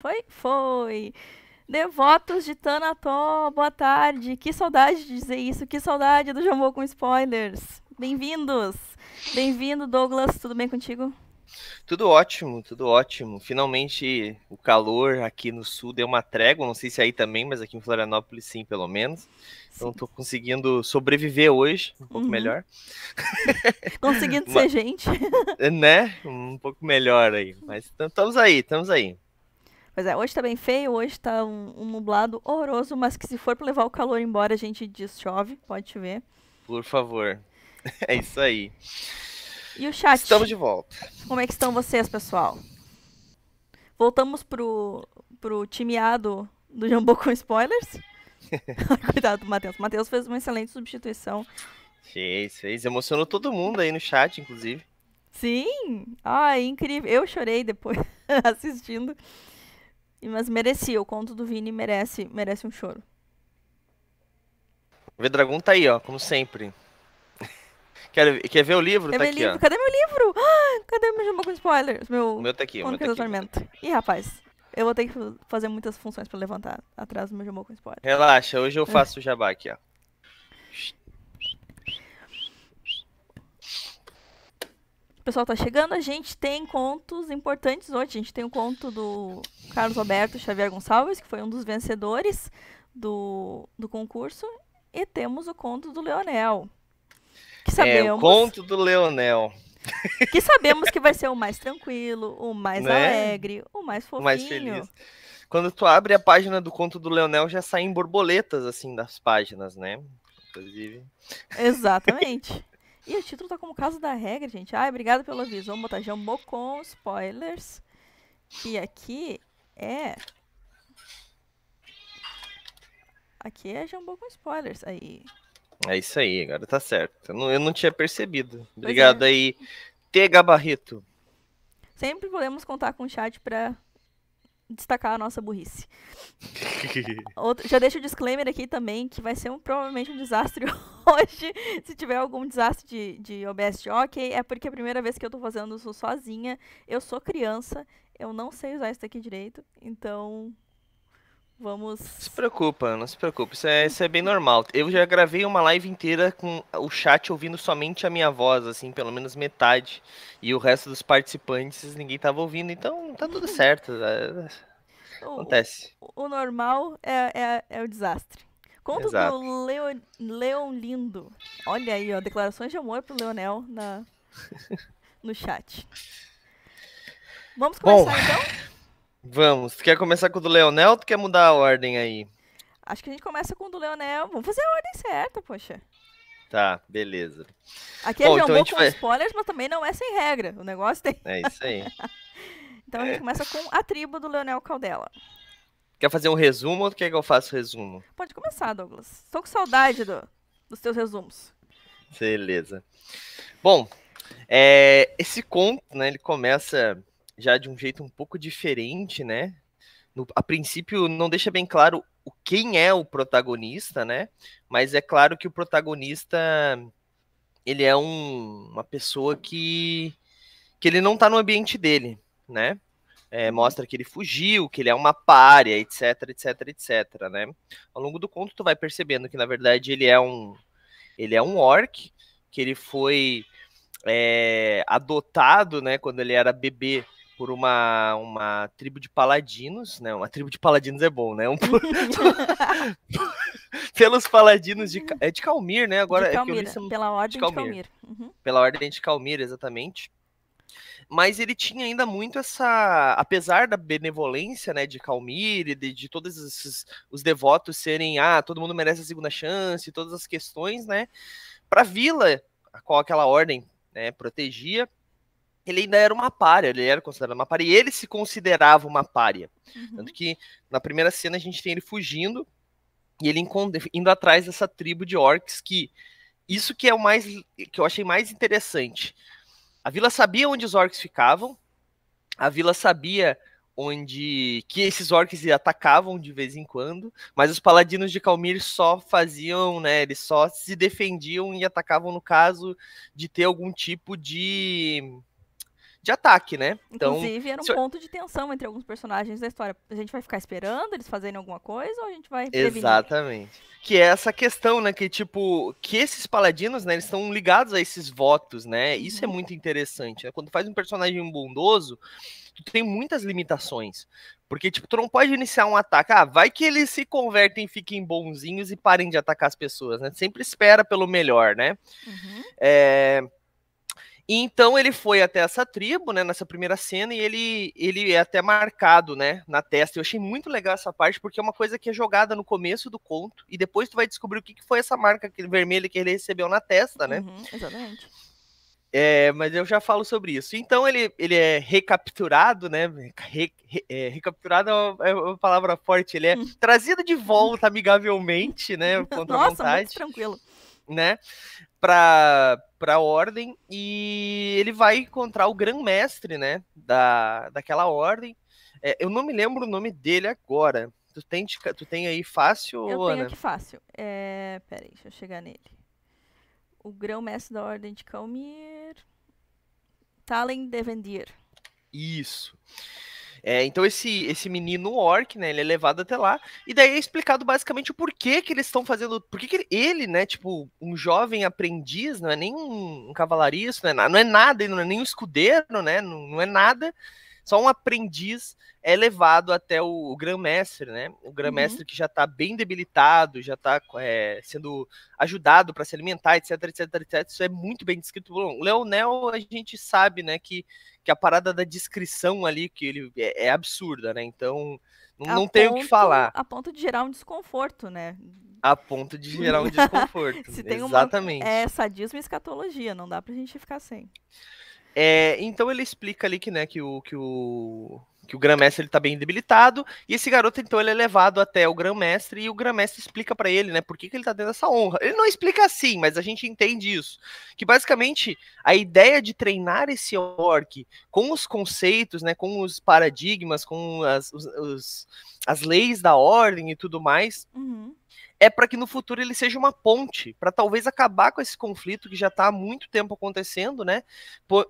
Foi? Foi. Devotos de Tanató, boa tarde. Que saudade de dizer isso, que saudade do Jambô com spoilers. Bem-vindos. Bem-vindo, Douglas. Tudo bem contigo? Tudo ótimo, tudo ótimo. Finalmente o calor aqui no sul deu uma trégua, não sei se é aí também, mas aqui em Florianópolis sim, pelo menos. Então tô conseguindo sobreviver hoje, um pouco uhum. melhor. Conseguindo ser gente. Né? Um pouco melhor aí. Mas estamos aí, estamos aí. Mas é, hoje tá bem feio, hoje tá um, um nublado horroroso, mas que se for pra levar o calor embora, a gente diz chove, pode ver. Por favor. É isso aí. E o chat? Estamos de volta. Como é que estão vocês, pessoal? Voltamos pro, pro timeado do, do Jambô com spoilers. Cuidado do Matheus. Matheus fez uma excelente substituição. Fez, fez. Emocionou todo mundo aí no chat, inclusive. Sim! Ai, incrível. Eu chorei depois assistindo. Mas merecia, o conto do Vini merece, merece um choro. O Dragon tá aí, ó, como sempre. quer, quer ver o livro? Quer tá aqui, livro? ó. Cadê meu livro? Ah, cadê meu jogo com spoilers? Meu, o meu tá aqui, o meu tá aqui. Tormento. Ih, rapaz, eu vou ter que fazer muitas funções pra levantar atrás do meu jogo com spoilers. Relaxa, hoje eu faço o jabá aqui, ó. pessoal tá chegando, a gente tem contos importantes hoje. A gente tem o conto do Carlos Alberto Xavier Gonçalves, que foi um dos vencedores do, do concurso. E temos o conto do Leonel. Que sabemos, é, o conto do Leonel. Que sabemos que vai ser o mais tranquilo, o mais né? alegre, o mais fofinho. mais feliz. Quando tu abre a página do conto do Leonel, já saem borboletas, assim, das páginas, né? Inclusive. Exatamente. E o título tá como caso da regra, gente. Ah, obrigada pelo aviso. Vamos botar Jambocon Spoilers. E aqui é... Aqui é Jambocon Spoilers. Aí... É isso aí, agora tá certo. Eu não, eu não tinha percebido. É. Obrigado é. aí, T Barreto. Sempre podemos contar com o chat para destacar a nossa burrice. Outro, já deixo o disclaimer aqui também que vai ser um, provavelmente um desastre hoje. Se tiver algum desastre de, de OBS de ok, é porque é a primeira vez que eu tô fazendo isso sozinha. Eu sou criança, eu não sei usar isso daqui direito, então Vamos. Não se preocupa, não se preocupa. Isso é, isso é bem normal. Eu já gravei uma live inteira com o chat ouvindo somente a minha voz, assim, pelo menos metade. E o resto dos participantes ninguém tava ouvindo, então tá tudo uhum. certo. É, acontece. O, o normal é, é, é, o desastre. Conto Exato. pro Leo, Leon Lindo. Olha aí, ó. Declarações de amor pro Leonel na, no chat. Vamos começar Bom. então? Vamos. Tu quer começar com o do Leonel ou tu quer mudar a ordem aí? Acho que a gente começa com o do Leonel. Vamos fazer a ordem certa, poxa. Tá, beleza. Aqui é Bom, é então com vai... spoilers, mas também não é sem regra. O negócio tem. É isso aí. então a gente é. começa com a tribo do Leonel Caldela. Quer fazer um resumo ou quer que eu faça o resumo? Pode começar, Douglas. Estou com saudade do, dos teus resumos. Beleza. Bom, é, esse conto, né, ele começa já de um jeito um pouco diferente, né? No, a princípio não deixa bem claro o quem é o protagonista, né? Mas é claro que o protagonista ele é um, uma pessoa que que ele não está no ambiente dele, né? É, uhum. mostra que ele fugiu, que ele é uma párea, etc, etc, etc, né? Ao longo do conto tu vai percebendo que na verdade ele é um ele é um orc que ele foi é, adotado, né, quando ele era bebê por uma, uma tribo de paladinos, né? Uma tribo de paladinos é bom, né? Um por... Pelos paladinos de, uhum. é de Calmir, né? Agora é Calmir, é li... pela ordem de Calmir. De Calmir. Uhum. Pela ordem de Calmir, exatamente. Mas ele tinha ainda muito essa, apesar da benevolência, né, de Calmir e de, de todos esses, os devotos serem, ah, todo mundo merece a segunda chance, todas as questões, né? Para a vila, a qual aquela ordem né, protegia, ele ainda era uma párea, ele era considerado uma párea, e ele se considerava uma párea. Uhum. Tanto que na primeira cena a gente tem ele fugindo e ele indo atrás dessa tribo de orcs que isso que é o mais que eu achei mais interessante. A vila sabia onde os orcs ficavam, a vila sabia onde que esses orcs atacavam de vez em quando, mas os paladinos de Calmir só faziam, né, eles só se defendiam e atacavam no caso de ter algum tipo de de ataque, né? Então, Inclusive, era um se... ponto de tensão entre alguns personagens da história. A gente vai ficar esperando eles fazerem alguma coisa ou a gente vai. Prevenir? Exatamente. Que é essa questão, né? Que, tipo, que esses paladinos, né, eles estão ligados a esses votos, né? Isso é uhum. muito interessante. Né? Quando faz um personagem bondoso, tu tem muitas limitações. Porque, tipo, tu não pode iniciar um ataque. Ah, vai que eles se convertem, fiquem bonzinhos e parem de atacar as pessoas, né? Sempre espera pelo melhor, né? Uhum. É e então ele foi até essa tribo, né, nessa primeira cena, e ele, ele é até marcado, né, na testa. Eu achei muito legal essa parte, porque é uma coisa que é jogada no começo do conto, e depois tu vai descobrir o que, que foi essa marca vermelha que ele recebeu na testa, né? Uhum, exatamente. É, mas eu já falo sobre isso. Então ele, ele é recapturado, né? Re, re, é, recapturado é uma, é uma, palavra forte. Ele é hum. trazido de volta amigavelmente, né? Contra Nossa, a vontade. Muito tranquilo né? Para a ordem e ele vai encontrar o Gran Mestre, né? Da, daquela ordem. É, eu não me lembro o nome dele agora. Tu tem, tu tem aí fácil, eu Ana? Eu tenho aqui fácil. É, peraí, deixa eu chegar nele. O grão-mestre da Ordem de Calmir... Talen Devendir. Isso. É, então esse, esse menino orc, né, ele é levado até lá, e daí é explicado basicamente o porquê que eles estão fazendo, por que ele, né, tipo, um jovem aprendiz, não é nem um, cavalariço, não é, não é nada, não é nem um escudeiro, né, não, não é nada, só um aprendiz é levado até o, o mestre né? O grão-mestre uhum. que já está bem debilitado, já está é, sendo ajudado para se alimentar, etc, etc, etc. Isso é muito bem descrito. O Leonel, a gente sabe, né, que, que a parada da descrição ali, que ele é, é absurda, né? Então, não, não tem o que falar. A ponto de gerar um desconforto, né? A ponto de gerar um desconforto. Se tem Exatamente. Uma, é sadismo e escatologia, não dá pra gente ficar sem. É, então ele explica ali que, né, que o, que o, que o mestre está bem debilitado, e esse garoto, então, ele é levado até o Grã-Mestre, e o Grã-Mestre explica para ele, né, por que, que ele está tendo essa honra. Ele não explica assim, mas a gente entende isso. Que, basicamente, a ideia de treinar esse orc com os conceitos, né, com os paradigmas, com as, os, os, as leis da ordem e tudo mais... Uhum é para que no futuro ele seja uma ponte, para talvez acabar com esse conflito que já está há muito tempo acontecendo, né?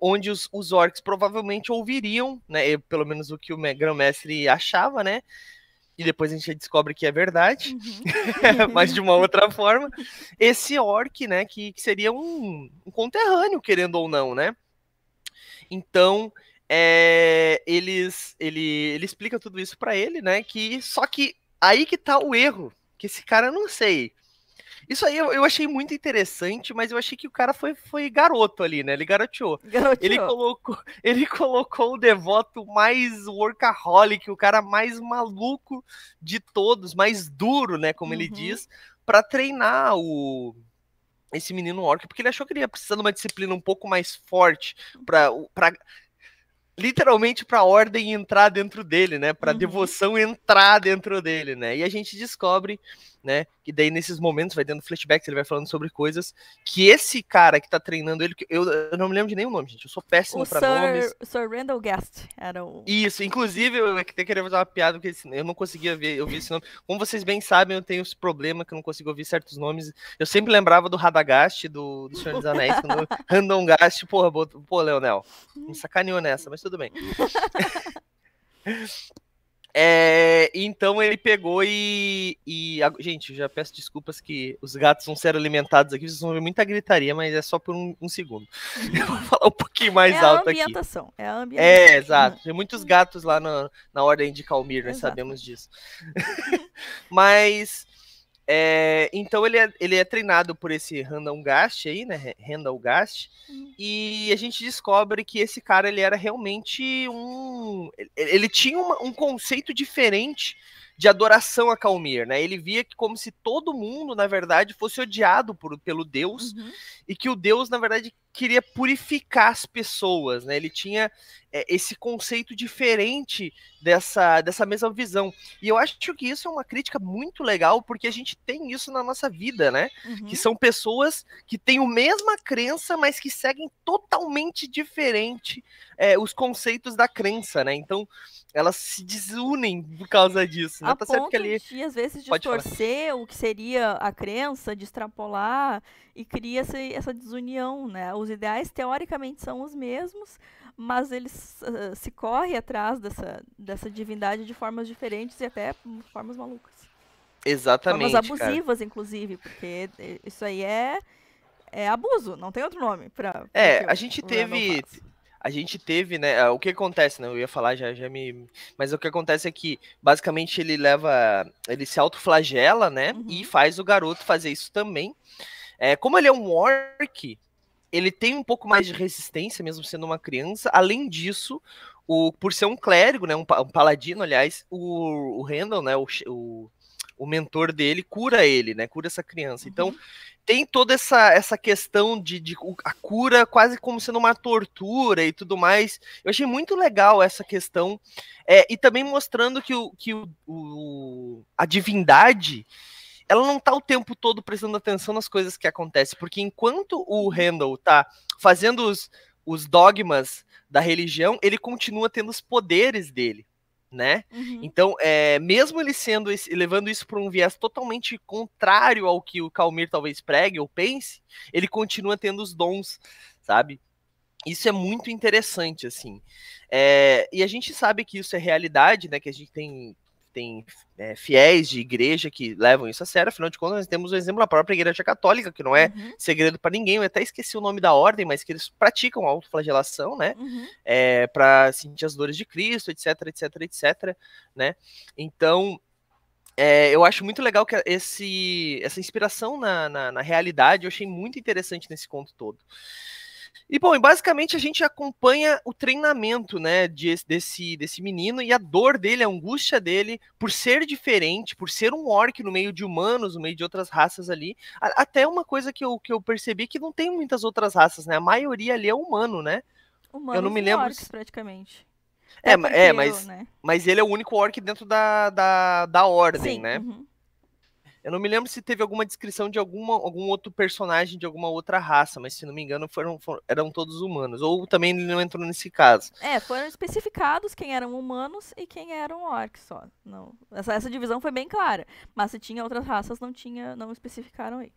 onde os, os orcs provavelmente ouviriam, né? Pelo menos o que o grão-mestre achava, né? e depois a gente descobre que é verdade, uhum. mas de uma outra forma, esse orc, né, que, que seria um, um, conterrâneo, querendo ou não, né? Então, é, eles, ele, ele explica tudo isso para ele, né, que só que aí que tá o erro que esse cara, eu não sei. Isso aí eu, eu, achei muito interessante, mas eu achei que o cara foi, foi garoto ali, né? Ele garoteou. garoteou. Ele, colocou, ele colocou o devoto mais workaholic, o cara mais maluco de todos, mais duro, né? Como uhum. ele diz, para treinar o esse menino orc, porque ele achou que ele ia precisar de uma disciplina um pouco mais forte para literalmente para a ordem entrar dentro dele, né? Para a uhum. devoção entrar dentro dele, né? E a gente descobre né? E daí, nesses momentos, vai dando flashbacks, ele vai falando sobre coisas que esse cara que tá treinando ele, eu, eu não me lembro de nenhum nome, gente. Eu sou péssimo o pra Sir, nomes. Sir Randall Guest era o. Isso, inclusive, eu até queria fazer uma piada, porque eu não conseguia ver, eu vi esse nome. Como vocês bem sabem, eu tenho esse problema que eu não consigo ouvir certos nomes. Eu sempre lembrava do Radagast, do, do Senhor dos Anéis, quando Random Gast, porra, pô, Leonel, me sacaneou nessa, mas tudo bem. É, então ele pegou e, e, Gente, já peço desculpas que os gatos vão ser alimentados aqui, vocês vão ver muita gritaria, mas é só por um, um segundo. Eu vou falar um pouquinho mais é alto aqui. É a ambientação, é a é, ambientação. É, exato. Né? Tem muitos gatos lá na, na Ordem de Calmir, nós né? exato. sabemos disso. mas é, então ele é, ele é treinado por esse Randall Gast aí, né? Randall Gast. Hum. E a gente descobre que esse cara ele era realmente um. Ele tinha uma, um conceito diferente de adoração a Calmir, né? Ele via que como se todo mundo, na verdade, fosse odiado por, pelo Deus uhum. e que o Deus, na verdade, queria purificar as pessoas, né? Ele tinha é, esse conceito diferente dessa, dessa mesma visão. E eu acho que isso é uma crítica muito legal, porque a gente tem isso na nossa vida, né? Uhum. Que são pessoas que têm a mesma crença, mas que seguem totalmente diferente é, os conceitos da crença, né? Então, elas se desunem por causa disso. Né? A tá certo que ali... de, às vezes, distorcer o que seria a crença, de extrapolar, e cria essa, essa desunião, né? Os ideais, teoricamente, são os mesmos, mas eles uh, ah, se correm atrás dessa, dessa divindade de formas diferentes e até formas malucas. Exatamente. Formas abusivas, cara. inclusive, porque isso aí é, é abuso, não tem outro nome para. É, a gente é teve a gente teve, né? Ah, o que acontece, né? Eu ia falar, já, já me. Mas o que acontece é que basicamente ele leva. Ele se autoflagela, né? Uhum. E faz o garoto fazer isso também. É, como ele é um orc, ele tem um pouco mais de resistência, mesmo sendo uma criança. Além disso, o, por ser um clérigo, né, um, um paladino, aliás, o, o Randall, né, o, o, o, mentor dele, cura ele, né, cura essa criança. Então, uhum. Então, tem toda essa, essa questão de, de, a cura quase como sendo uma tortura e tudo mais. Eu achei muito legal essa questão. É, e também mostrando que, o, que o, a divindade ela não tá o tempo todo prestando atenção nas coisas que acontecem, porque enquanto o uhum. Randall tá fazendo os, os dogmas da religião, ele continua tendo os poderes dele, né? Uhum. Então, é, mesmo ele sendo esse, levando isso para um viés totalmente contrário ao que o Calmir talvez pregue ou pense, ele continua tendo os dons, sabe? Isso é muito interessante, assim. É, e a gente sabe que isso é realidade, né? Que a gente tem tem é, fiéis de igreja que levam isso a sério, afinal de contas, nós temos o exemplo da própria igreja católica, que não é uhum. segredo para ninguém, eu até esqueci o nome da ordem, mas que eles praticam a autoflagelação, né? Uhum. É, para sentir as dores de Cristo, etc, etc, etc, né? Então. É, eu acho muito legal que esse, essa inspiração na, na, na realidade eu achei muito interessante nesse conto todo. E bom, basicamente a gente acompanha o treinamento, né, de, desse, desse menino e a dor dele, a angústia dele por ser diferente, por ser um orc no meio de humanos, no meio de outras raças ali. A, até uma coisa que eu, que eu percebi que não tem muitas outras raças, né? A maioria ali é humano, né? Humanos eu não me lembro orcs, praticamente. É, é, é mas, eu, né? mas ele é o único orc dentro da, da, da ordem, Sim, né? Uhum. Eu não me lembro se teve alguma descrição de alguma, algum outro personagem de alguma outra raça, mas se não me engano foram, foram eram todos humanos. Ou também ele não entrou nesse caso. É, foram especificados quem eram humanos e quem eram orcs só. Não, essa, essa divisão foi bem clara. Mas se tinha outras raças, não tinha, não especificaram aí.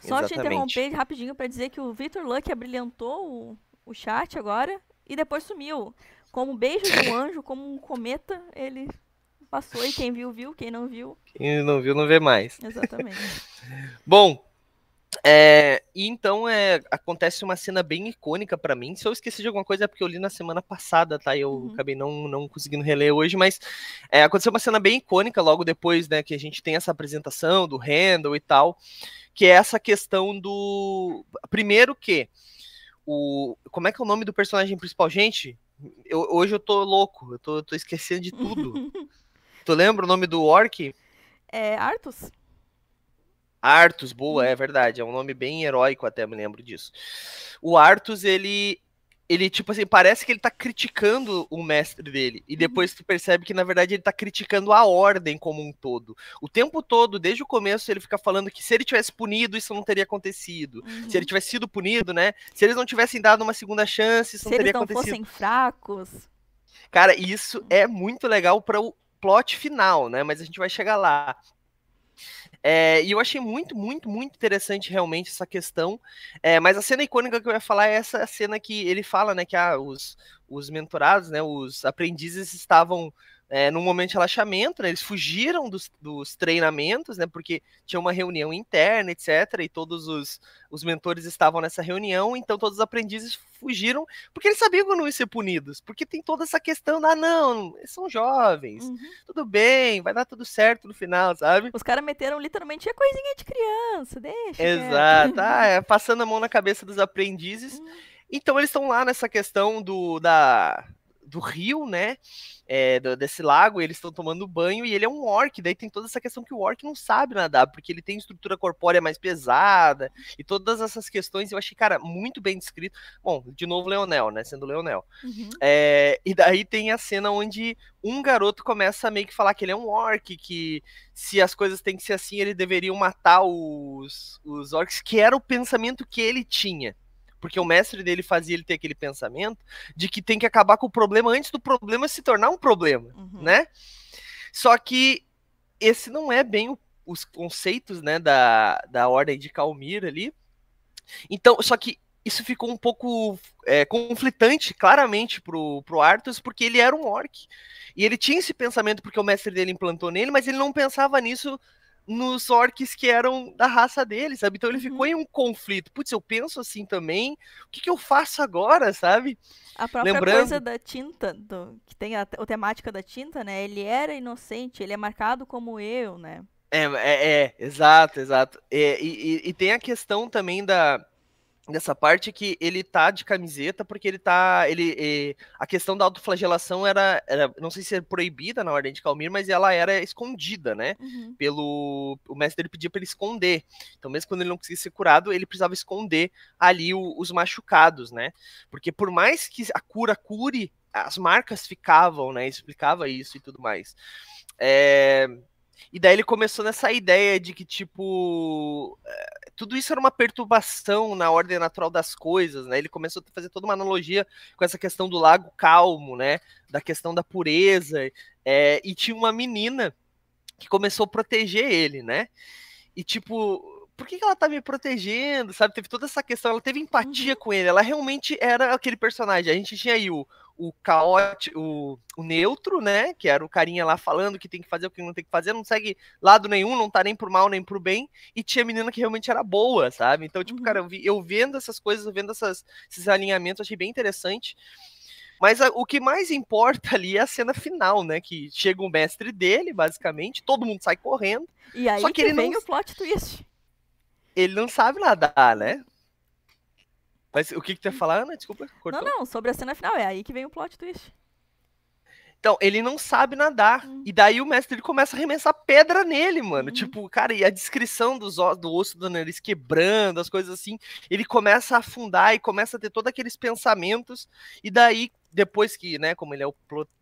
Só te interromper rapidinho para dizer que o Victor Luck abrilhantou o, o chat agora e depois sumiu. Como beijo de um anjo, como um cometa, ele passou e quem viu, viu. Quem não viu. Quem não viu, não vê mais. Exatamente. Bom, é, e então é, acontece uma cena bem icônica para mim. Se eu esqueci de alguma coisa é porque eu li na semana passada, tá? Eu uhum. acabei não, não conseguindo reler hoje, mas é, aconteceu uma cena bem icônica logo depois, né? Que a gente tem essa apresentação do Randall e tal, que é essa questão do primeiro que o como é que é o nome do personagem principal, gente? Eu, hoje eu tô louco, eu tô, tô esquecendo de tudo. Tu lembra o nome do orc? É Artus. Artus, boa, uhum. é verdade. É um nome bem heróico, até me lembro disso. O Artus, ele. Ele, tipo assim, parece que ele tá criticando o mestre dele. E uhum. depois tu percebe que, na verdade, ele tá criticando a ordem como um todo. O tempo todo, desde o começo, ele fica falando que se ele tivesse punido, isso não teria acontecido. Uhum. Se ele uhum. tivesse sido punido, né? Se eles não tivessem dado uma segunda chance, isso se não teria acontecido. Se eles não fossem fracos. Cara, isso é muito legal para o plot final, né? Mas a gente vai chegar lá. É, e eu achei muito, muito, muito interessante realmente essa questão. É, mas a cena icônica que eu ia falar é essa cena que ele fala, né? Que ah, os, os mentorados, né? Os aprendizes estavam é, num momento de relaxamento, né, eles fugiram dos, dos, treinamentos, né, porque tinha uma reunião interna, etc., e todos os, os mentores estavam nessa reunião, então todos os aprendizes fugiram, porque eles sabiam que não iam ser punidos, porque tem toda essa questão da, ah, não, eles são jovens, uhum. tudo bem, vai dar tudo certo no final, sabe? Os caras meteram literalmente, é coisinha de criança, deixa. Exato, ah, é, passando a mão na cabeça dos aprendizes, uhum. então eles estão lá nessa questão do, da do rio, né? É, do, desse lago, eles estão tomando banho e ele é um orc. Daí tem toda essa questão que o orc não sabe nadar, porque ele tem estrutura corpórea mais pesada e todas essas questões. Eu achei, cara, muito bem descrito. Bom, de novo, Leonel, né? Sendo Leonel. Uhum. É, e daí tem a cena onde um garoto começa a meio que falar que ele é um orc, que se as coisas têm que ser assim, ele deveria matar os, os orcs, que era o pensamento que ele tinha. Porque o mestre dele fazia ele ter aquele pensamento de que tem que acabar com o problema antes do problema se tornar um problema, uhum. né? Só que esse não é bem o, os conceitos, né, da, da ordem de Calmir ali. Então, só que isso ficou um pouco é, conflitante, claramente, pro, pro Arthur, porque ele era um orc. E ele tinha esse pensamento porque o mestre dele implantou nele, mas ele não pensava nisso nos orcs que eram da raça dele, sabe? Então ele uhum. ficou uhum. em um conflito. Putz, eu penso assim também. O que, que eu faço agora, sabe? A própria Lembrando... coisa da tinta, do, que tem a, a temática da tinta, né? Ele era inocente, ele é marcado como eu, né? É, é, é exato, exato. É, e, e, e tem a questão também da nessa parte que ele tá de camiseta porque ele tá ele, ele a questão da autoflagelação era, era não sei se era proibida na ordem de Calmir mas ela era escondida né uhum. pelo o mestre dele pedia para ele esconder então mesmo quando ele não conseguia ser curado ele precisava esconder ali o, os machucados né porque por mais que a cura cure as marcas ficavam né explicava isso e tudo mais é, e daí ele começou nessa ideia de que, tipo, eh, tudo isso era uma perturbação na ordem natural das coisas, né? Ele começou a fazer toda uma analogia com essa questão do lago calmo, né? Da questão da pureza. É, e tinha uma menina que começou a proteger ele, né? E, tipo, por que, que, ela tá me protegendo, sabe? Teve toda essa questão, ela teve empatia uhum. com ele, ela realmente era aquele personagem. A gente tinha aí o, o caótico, o, neutro, né? Que era o carinha lá falando que tem que fazer o que não tem que fazer, não segue lado nenhum, não tá nem pro mal nem pro bem. E tinha menina que realmente era boa, sabe? Então, tipo, uhum. cara, eu, vi, eu vendo essas coisas, vendo essas, esses alinhamentos, achei bem interessante. Mas a, o que mais importa ali é a cena final, né? Que chega o mestre dele, basicamente, todo mundo sai correndo. E aí só que, que ele vem não... o plot twist. Ele não sabe nadar, né? Mas tá o que, que tu ia falar, Ana? Desculpa, cortou. Não, não, sobre a cena final. É aí que vem o plot twist. Então, ele não sabe nadar. Hum. E daí o mestre ele começa a arremessar pedra nele, mano. Hum. Tipo, cara, e a descrição dos do osso do nariz quebrando, as coisas assim. Ele começa a afundar e começa a ter todos aqueles pensamentos. E daí, depois que, né, como ele é o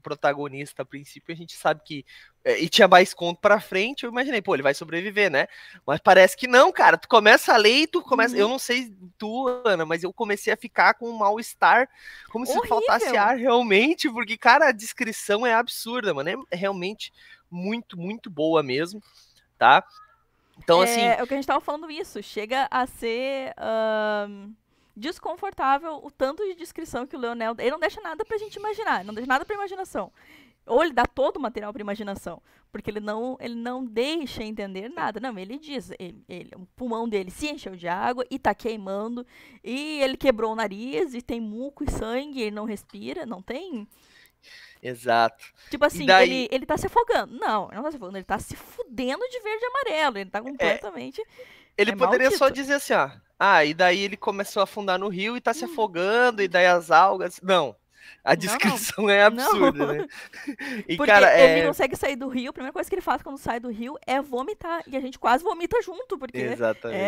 protagonista a princípio, a gente sabe que. É, e tinha mais conto pra frente, eu imaginei, pô, ele vai sobreviver, né? Mas parece que não, cara. Tu começa a ler e tu começa. Uhum. Eu não sei tu, Ana, mas eu comecei a ficar com um mal-estar, como se faltasse ar realmente, porque, cara, a descrição é absurda, mano. É realmente muito, muito boa mesmo, tá? Então, é, assim. É o que a gente tava falando isso. Chega a ser. Uh desconfortável o tanto de descrição que o Leonel. Ele não deixa nada pra gente imaginar, não deixa nada pra imaginação. Ou ele dá todo o material para imaginação, porque ele não, ele não deixa entender nada. Não, ele diz, ele, ele, o pulmão dele se encheu de água e tá queimando, e ele quebrou o nariz, e tem muco e sangue, ele não respira, não tem. Exato. Tipo assim, daí... ele, ele tá se afogando. Não, ele não tá se afogando, ele tá se fudendo de verde e amarelo. Ele tá é. completamente. É... Ele é poderia maldito. só dizer assim, ó. Ah, ah, e daí ele começou a afundar no rio e tá se afogando, e daí as algas. Não. A descrição não, é absurda, né? não. né? E, Porque cara, ele é consegue sair do rio, a primeira coisa que ele faz quando sai do rio é vomitar. E a gente quase vomita junto, porque é Exatamente.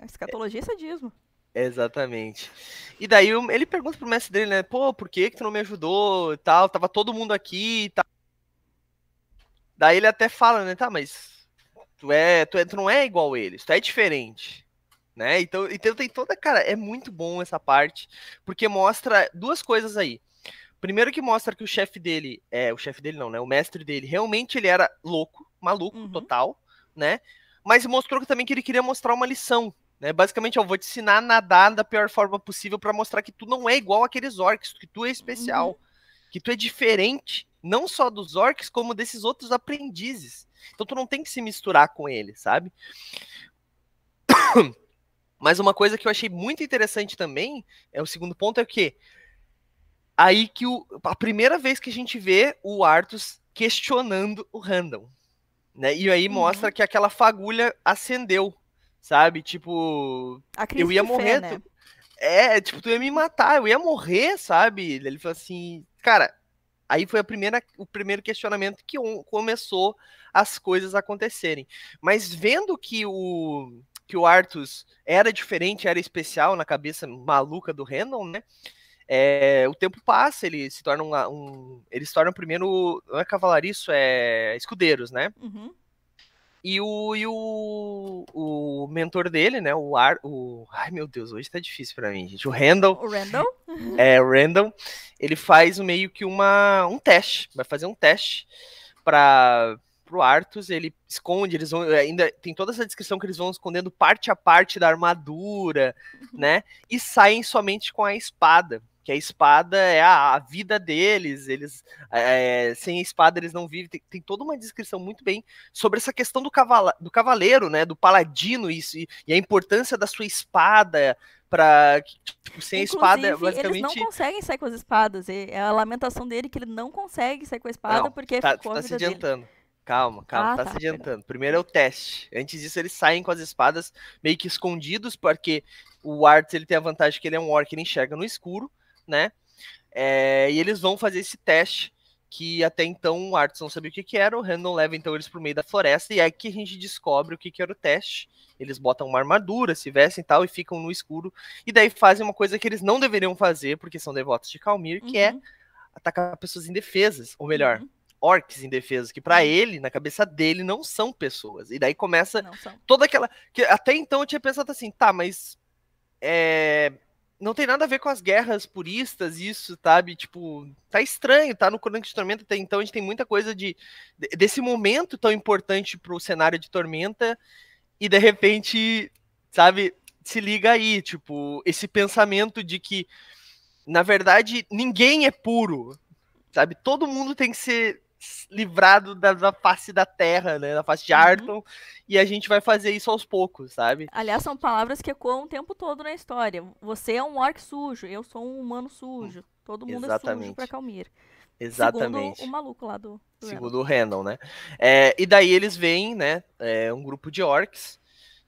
é escatologia e sadismo. Exatamente. E daí ele pergunta pro mestre dele, né? Pô, por que que tu não me ajudou e tal? Tava todo mundo aqui e tal. Daí ele até fala, né? Tá, mas Tu é, tu é, tu não é igual eles, tu é diferente. Né? Então, então tem toda, cara, é muito bom essa parte, porque mostra duas coisas aí. Primeiro que mostra que o chefe dele, é, o chefe dele não, né? O mestre dele, realmente ele era louco, maluco uhum. total, né? Mas mostrou também que ele queria mostrar uma lição, né? Basicamente, eu vou te ensinar a nadar da pior forma possível para mostrar que tu não é igual aqueles orcs, que tu é especial, uhum. que tu é diferente, não só dos orcs, como desses outros aprendizes. Então tu não tem que se misturar com ele, sabe? Mas uma coisa que eu achei muito interessante também, é o segundo ponto, é o que aí que o, a primeira vez que a gente vê o Artus questionando o Randall, né? E aí uhum. mostra que aquela fagulha acendeu, sabe? Tipo, eu ia morrer. Fé, né? é, tipo, tu ia me matar, eu ia morrer, sabe? Ele falou assim, cara, aí foi a primeira, o primeiro questionamento que começou as coisas acontecerem. Mas vendo que o que o Artus era diferente, era especial na cabeça maluca do Randall, né? É, o tempo passa, ele se torna um, um eles se tornam primeiro não é cavalaria, isso é escudeiros, né? Uhum. E o, e o, o mentor dele, né? O Ar. O, ai, meu Deus, hoje tá difícil para mim, gente. O Randall. O Randall? é, o Randall. Ele faz meio que uma, um teste. Vai fazer um teste para pro ele esconde, eles vão eh, ainda tem toda essa descrição que eles vão escondendo parte a parte da armadura, uhum. né? E saem somente com a espada, que a espada é a, a vida deles, eles é, sem a espada eles não vivem. Tem, tem, toda uma descrição muito bem sobre essa questão do, cavala, do cavaleiro, né, do paladino isso, e, e a importância da sua espada para tipo, sem a espada basicamente eles não conseguem sair com as espadas. É a lamentação dele que ele não consegue sair com a espada não, porque tá, ficou tá se adiantando. Dele. Calma, calma, ah, tá, tá, se adiantando. Primeiro é o teste. Antes disso, eles saem com as espadas meio que escondidos, porque o Arthur ele tem a vantagem que ele é um orc, ele enxerga no escuro, né? É, e eles vão fazer esse teste que até então o Arthur não sabia o que, que era. O Randall leva então eles pro meio da floresta e é que a gente descobre o que, que era o teste. Eles botam uma armadura, se vestem e tal e ficam no escuro. E daí fazem uma coisa que eles não deveriam fazer, porque são devotos de Calmir, que é uhum. é atacar pessoas indefesas, ou melhor, uhum orcs em defesa, que para uhum. ele, na cabeça dele, não são pessoas. E daí começa toda aquela. que Até então eu tinha pensado assim, tá, mas. É, não tem nada a ver com as guerras puristas, isso, sabe? Tipo, tá estranho, tá? No Crônica de Tormenta até então a gente tem muita coisa de desse momento tão importante pro cenário de Tormenta e de repente, sabe, se liga aí, tipo, esse pensamento de que na verdade ninguém é puro, sabe? Todo mundo tem que ser livrado da, da, face da terra, né? Da face de uhum. Arton. Uhum. E a gente vai fazer isso aos poucos, sabe? Aliás, são palavras que ecoam o tempo todo na história. Você é um orc sujo, eu sou um humano sujo. Todo mundo Exatamente. é sujo pra Calmir. Exatamente. Segundo o maluco lá do. do Segundo o Randall, né? É, e daí eles veem, né? É, um grupo de orcs.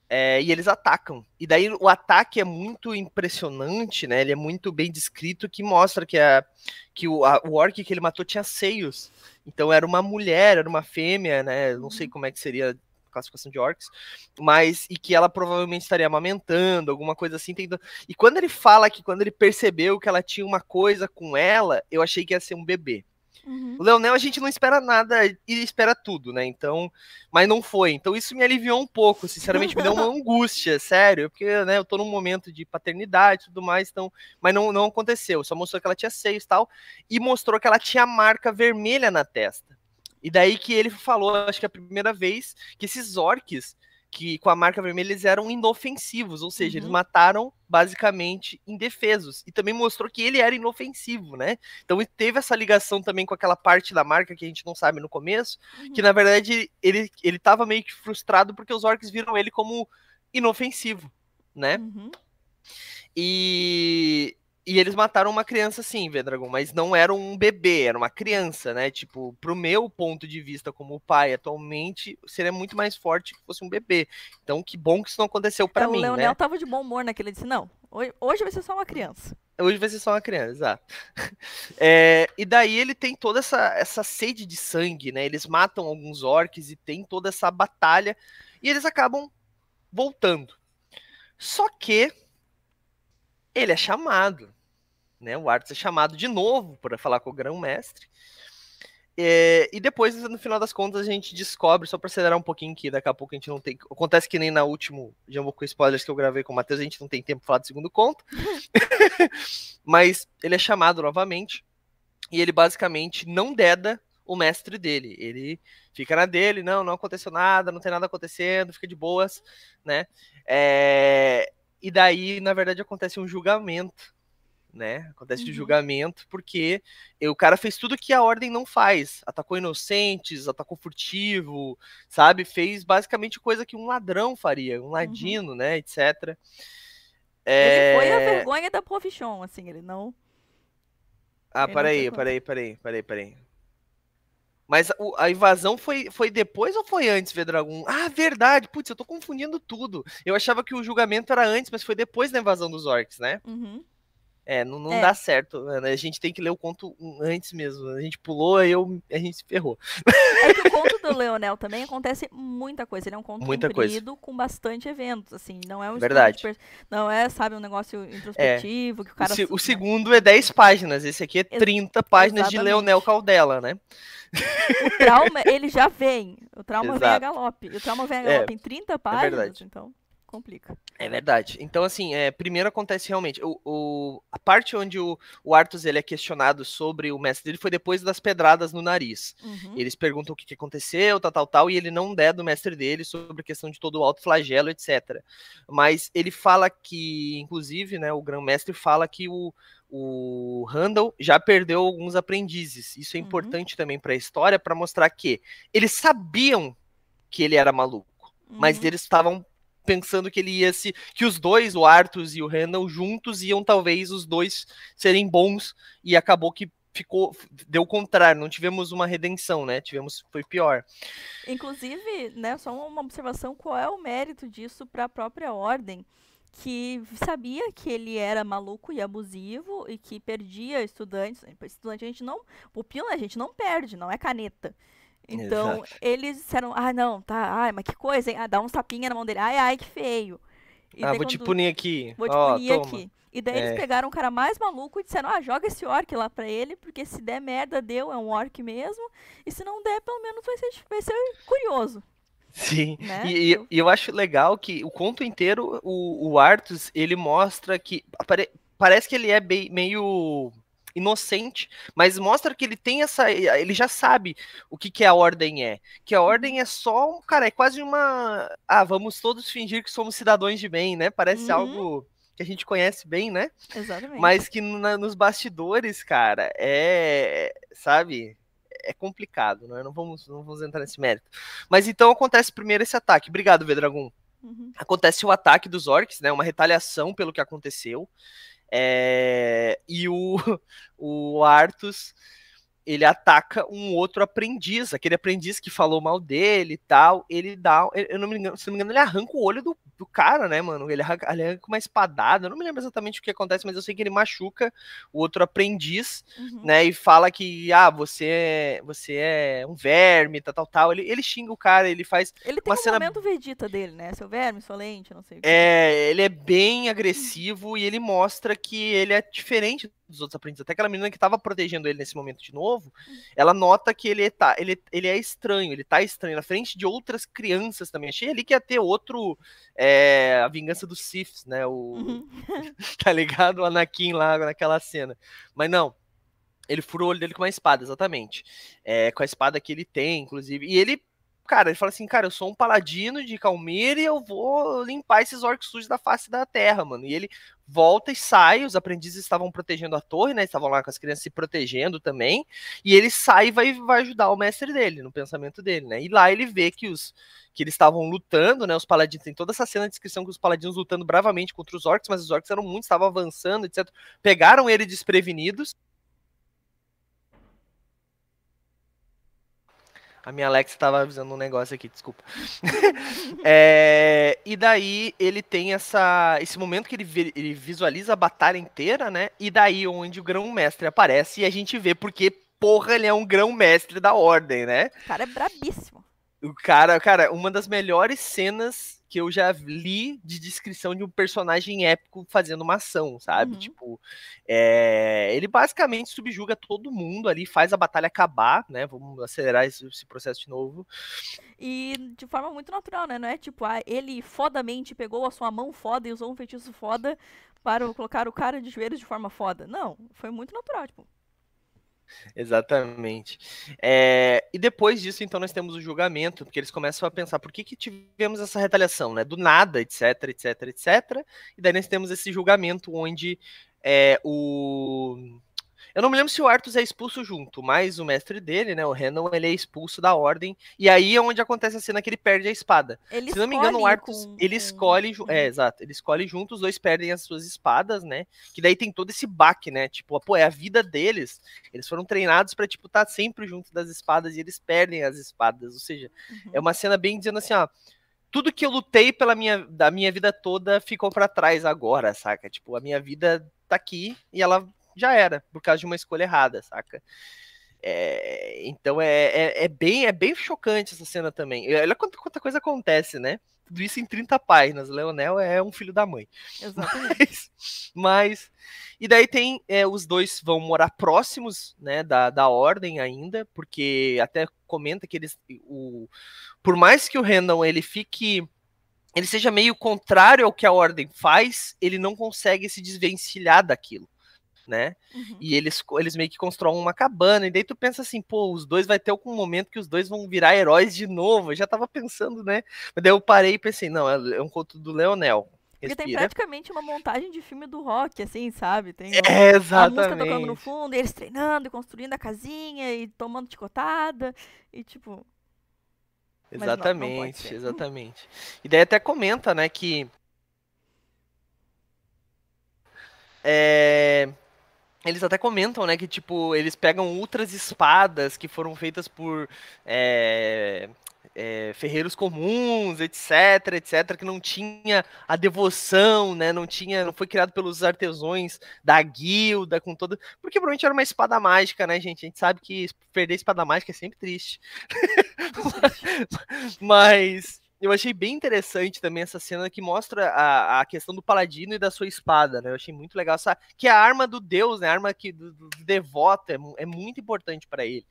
É, e eles atacam. E daí o ataque é muito impressionante, né? Ele é muito bem descrito, que mostra que, a, que o, a, o orc que ele matou tinha seios. Então era uma mulher, era uma fêmea, né? Não sei uhum. como é que seria a classificação de orcs, mas e que ela provavelmente estaria amamentando, alguma coisa assim. Tentando... E quando ele fala que quando ele percebeu que ela tinha uma coisa com ela, eu achei que ia ser um bebê. Uhum. O Leonel a gente não espera nada e espera tudo, né? Então, mas não foi. Então isso me aliviou um pouco, sinceramente, me deu uma angústia, sério, porque né, eu tô num momento de paternidade e tudo mais, então, mas não, não aconteceu. Só mostrou que ela tinha seis e tal, e mostrou que ela tinha marca vermelha na testa. E daí que ele falou, acho que é a primeira vez, que esses orques que com a marca vermelha eles eram inofensivos, ou seja, uhum. eles mataram basicamente indefesos. E também mostrou que ele era inofensivo, né? Então teve essa ligação também com aquela parte da marca que a gente não sabe no começo, uhum. que na verdade ele, ele tava meio que frustrado porque os orcs viram ele como inofensivo, né? Uhum. E e eles mataram uma criança sim, Vedragon, mas não era um bebê, era uma criança, né? Tipo, pro meu ponto de vista como pai atualmente, seria muito mais forte que fosse um bebê. Então, que bom que isso não aconteceu para então, mim, né? O Leonel tava de bom humor naquele, ele disse, não, hoje vai ser só uma criança. Hoje vai ser só uma criança, exato. É, e daí ele tem toda essa, essa sede de sangue, né? Eles matam alguns orcs e tem toda essa batalha. E eles acabam voltando. Só que ele é chamado né? O Arthur é chamado de novo para falar com o grão-mestre. É, e depois, no final das contas, a gente descobre, só para acelerar um pouquinho, que daqui a pouco a gente não tem. Acontece que nem na último Jambo com spoilers que eu gravei com o Matheus, a gente não tem tempo para falar do segundo conto. Mas ele é chamado novamente. E ele basicamente não deda o mestre dele. Ele fica na dele, não, não aconteceu nada, não tem nada acontecendo, fica de boas, né? É... E daí, na verdade, acontece um julgamento né? Acontece uhum. de julgamento, porque o cara fez tudo que a ordem não faz. Atacou inocentes, atacou furtivo, sabe? Fez basicamente coisa que um ladrão faria, um uhum. ladino, uhum. né? Etc. É... Ele foi a é vergonha da profissão, assim, ele não. Ah, ele peraí, não peraí, peraí, peraí, peraí. Mas a invasão foi, foi depois ou foi antes, Vedragon? Ah, verdade. Putz, eu tô confundindo tudo. Eu achava que o julgamento era antes, mas foi depois da invasão dos orcs, né? Uhum. É, não, não é. dá certo, né? A gente tem que ler o conto antes mesmo. A gente pulou, aí eu, a gente se ferrou. É que o conto do Leonel também acontece muita coisa. Ele é um conto muita comprido coisa. com bastante eventos, assim. Não é um Verdade. Per... Não é, sabe, um negócio introspectivo é. que o cara. O, se, o segundo é 10 páginas, esse aqui é 30 Ex páginas exatamente. de Leonel Caldela, né? O trauma, ele já vem. O trauma Exato. vem a galope. O trauma vem a é, galope é. em 30 páginas, então complica. É verdade. Então, assim, é, primeiro acontece realmente. O, o, a parte onde o, o Arthur ele é questionado sobre o mestre dele foi depois das pedradas no nariz. Uhum. Eles perguntam o que, que, aconteceu, tal, tal, tal, e ele não der do mestre dele sobre a questão de todo o alto flagelo, etc. Mas ele fala que, inclusive, né, o grão-mestre fala que o, o Randall já perdeu alguns aprendizes. Isso é uhum. importante uhum. também para a história, para mostrar que eles sabiam que ele era maluco, uhum. mas eles estavam pensando que ele ia se. que os dois, o Arthur e o Randall, juntos iam talvez os dois serem bons, e acabou que ficou. deu o contrário, não tivemos uma redenção, né? Tivemos. foi pior. Inclusive, né, só uma observação: qual é o mérito disso para a própria ordem? que sabia que ele era maluco e abusivo e que perdia estudantes. Estudante a gente não, pupila a gente não perde, não é caneta. Então, Exato. eles disseram, ah, não, tá, ai, mas que coisa, hein? Ah, dá uns tapinha na mão dele, ai, ai, que feio. E ah, daí, vou quando... te punir aqui. Vou te oh, punir toma. aqui. E daí é. eles pegaram o cara mais maluco e disseram, ah, joga esse orc lá pra ele, porque se der merda, deu, é um orc mesmo. E se não der, pelo menos vai ser, vai ser curioso. Sim, né? e, eu... e, eu acho legal que o conto inteiro, o, o Artus, ele mostra que... Apare... Parece que ele é bem, meio inocente, mas mostra que ele tem essa. Ele já sabe o que, que a ordem é. Que a ordem uhum. é só. Cara, é quase uma. Ah, vamos todos fingir que somos cidadãos de bem, né? Parece uhum. algo que a gente conhece bem, né? Exatamente. Mas que na, nos bastidores, cara, é. Sabe? é complicado, né? Não vamos, não vamos entrar nesse mérito. Mas então acontece primeiro esse ataque. Obrigado, Vedragon. Uhum. Acontece o ataque dos orcs, né? Uma retaliação pelo que aconteceu. É, e o, o Artus ele ataca um outro aprendiz, aquele aprendiz que falou mal dele e tal. Ele dá, eu não me engano, se não me engano, ele arranca o olho do, do cara, né, mano? Ele arranca, ele arranca uma espadada, eu não me lembro exatamente o que acontece, mas eu sei que ele machuca o outro aprendiz, uhum. né, e fala que, ah, você é, você é um verme, tal, tal, tal. Ele, ele xinga o cara, ele faz. Ele tem uma um cena... momento Vegeta dele, né? Seu verme, sua lente, não sei. É, ele é bem agressivo e ele mostra que ele é diferente dos outros aprendizes, até aquela menina que estava protegendo ele nesse momento de novo, uhum. ela nota que ele, tá, ele, ele é estranho, ele tá estranho na frente de outras crianças também. Achei ali que ia ter outro é, a vingança dos Siths, né? O uhum. tá ligado o Anakin lá naquela cena. Mas não, ele furou o olho dele com uma espada, exatamente. É, com a espada que ele tem, inclusive. E ele cara, ele fala assim, cara, eu sou um paladino de Calmir e eu vou limpar esses orcs sujos da face da terra, mano. E ele volta e sai, os aprendizes estavam protegendo a torre, né? Estavam lá com as crianças se protegendo também. E ele sai e vai, vai ajudar o mestre dele, no pensamento dele, né? E lá ele vê que os que eles estavam lutando, né? Os paladinos tem toda essa cena de descrição que os paladinos lutando bravamente contra os orcs, mas os orcs eram muito estavam avançando, etc. Pegaram ele desprevenidos A minha Alexa estava avisando um negócio aqui, desculpa. é, e daí ele tem essa, esse momento que ele, vi, ele visualiza a batalha inteira, né? E daí onde o grão-mestre aparece e a gente vê porque, porra, ele é um grão-mestre da ordem, né? O cara é brabíssimo. O cara, cara, uma das melhores cenas que eu já li de descrição de um personagem épico fazendo uma ação, sabe? Uhum. Tipo, é, ele basicamente subjuga todo mundo ali, faz a batalha acabar, né? Vamos acelerar esse, esse, processo de novo. E de forma muito natural, né? Não é tipo, ah, ele fodamente pegou a sua mão foda e usou um feitiço foda para colocar o cara de joelhos de forma foda. Não, foi muito natural, tipo. Exatamente. É, e depois disso, então, nós temos o julgamento, porque eles começam a pensar por que, que tivemos essa retaliação, né? Do nada, etc, etc, etc. E daí nós temos esse julgamento onde é, o eu não me lembro se o Arthur é expulso junto, mas o mestre dele, né, o Renan, ele é expulso da ordem. E aí é onde acontece a cena que ele perde a espada. Ele se não me engano, o Arthur, com... ele escolhe, é, uhum. é, exato, ele escolhe junto, os dois perdem as suas espadas, né? Que daí tem todo esse baque, né? Tipo, pô, é a vida deles. Eles foram treinados para tipo estar tá sempre junto das espadas e eles perdem as espadas, ou seja, uhum. é uma cena bem dizendo assim, ó, tudo que eu lutei pela minha, da minha vida toda ficou para trás agora, saca? Tipo, a minha vida tá aqui e ela já era, por causa de uma escolha errada, saca? É, então é, é, é, bem, é bem chocante essa cena também. Olha quanta, quanta coisa acontece, né? Tudo isso em 30 páginas. Leonel é um filho da mãe. Mas, mas e daí tem é, os dois vão morar próximos, né, da, da ordem ainda, porque até comenta que eles o por mais que o Renan ele fique ele seja meio contrário ao que a ordem faz, ele não consegue se desvencilhar daquilo né? Uhum. E eles, eles meio que constroem uma cabana, e daí tu pensa assim, pô, os dois vai ter algum momento que os dois vão virar heróis de novo. Eu já tava pensando, né? Mas daí eu parei e pensei, não, é, é um conto do Leonel. Respira. Porque tem praticamente uma montagem de filme do rock, assim, sabe? Tem é, exatamente. a música tocando no fundo, eles treinando, construindo a casinha e tomando chicotada. E tipo. Exatamente, não, não exatamente. E daí até comenta, né, que. É, eles até comentam, né, que tipo, eles pegam outras espadas que foram feitas por é, é, ferreiros comuns, etc, etc, que não tinha a devoção, né, não tinha, não foi criado pelos artesões da guilda, com toda, porque provavelmente era uma espada mágica, né, gente, a gente sabe que perder espada mágica é sempre triste, mas eu achei bem interessante também essa cena que mostra a, a questão do paladino e da sua espada, né? Eu achei muito legal essa. Que é a arma do deus, né? A arma que, do, do devoto é, é, muito importante para ele.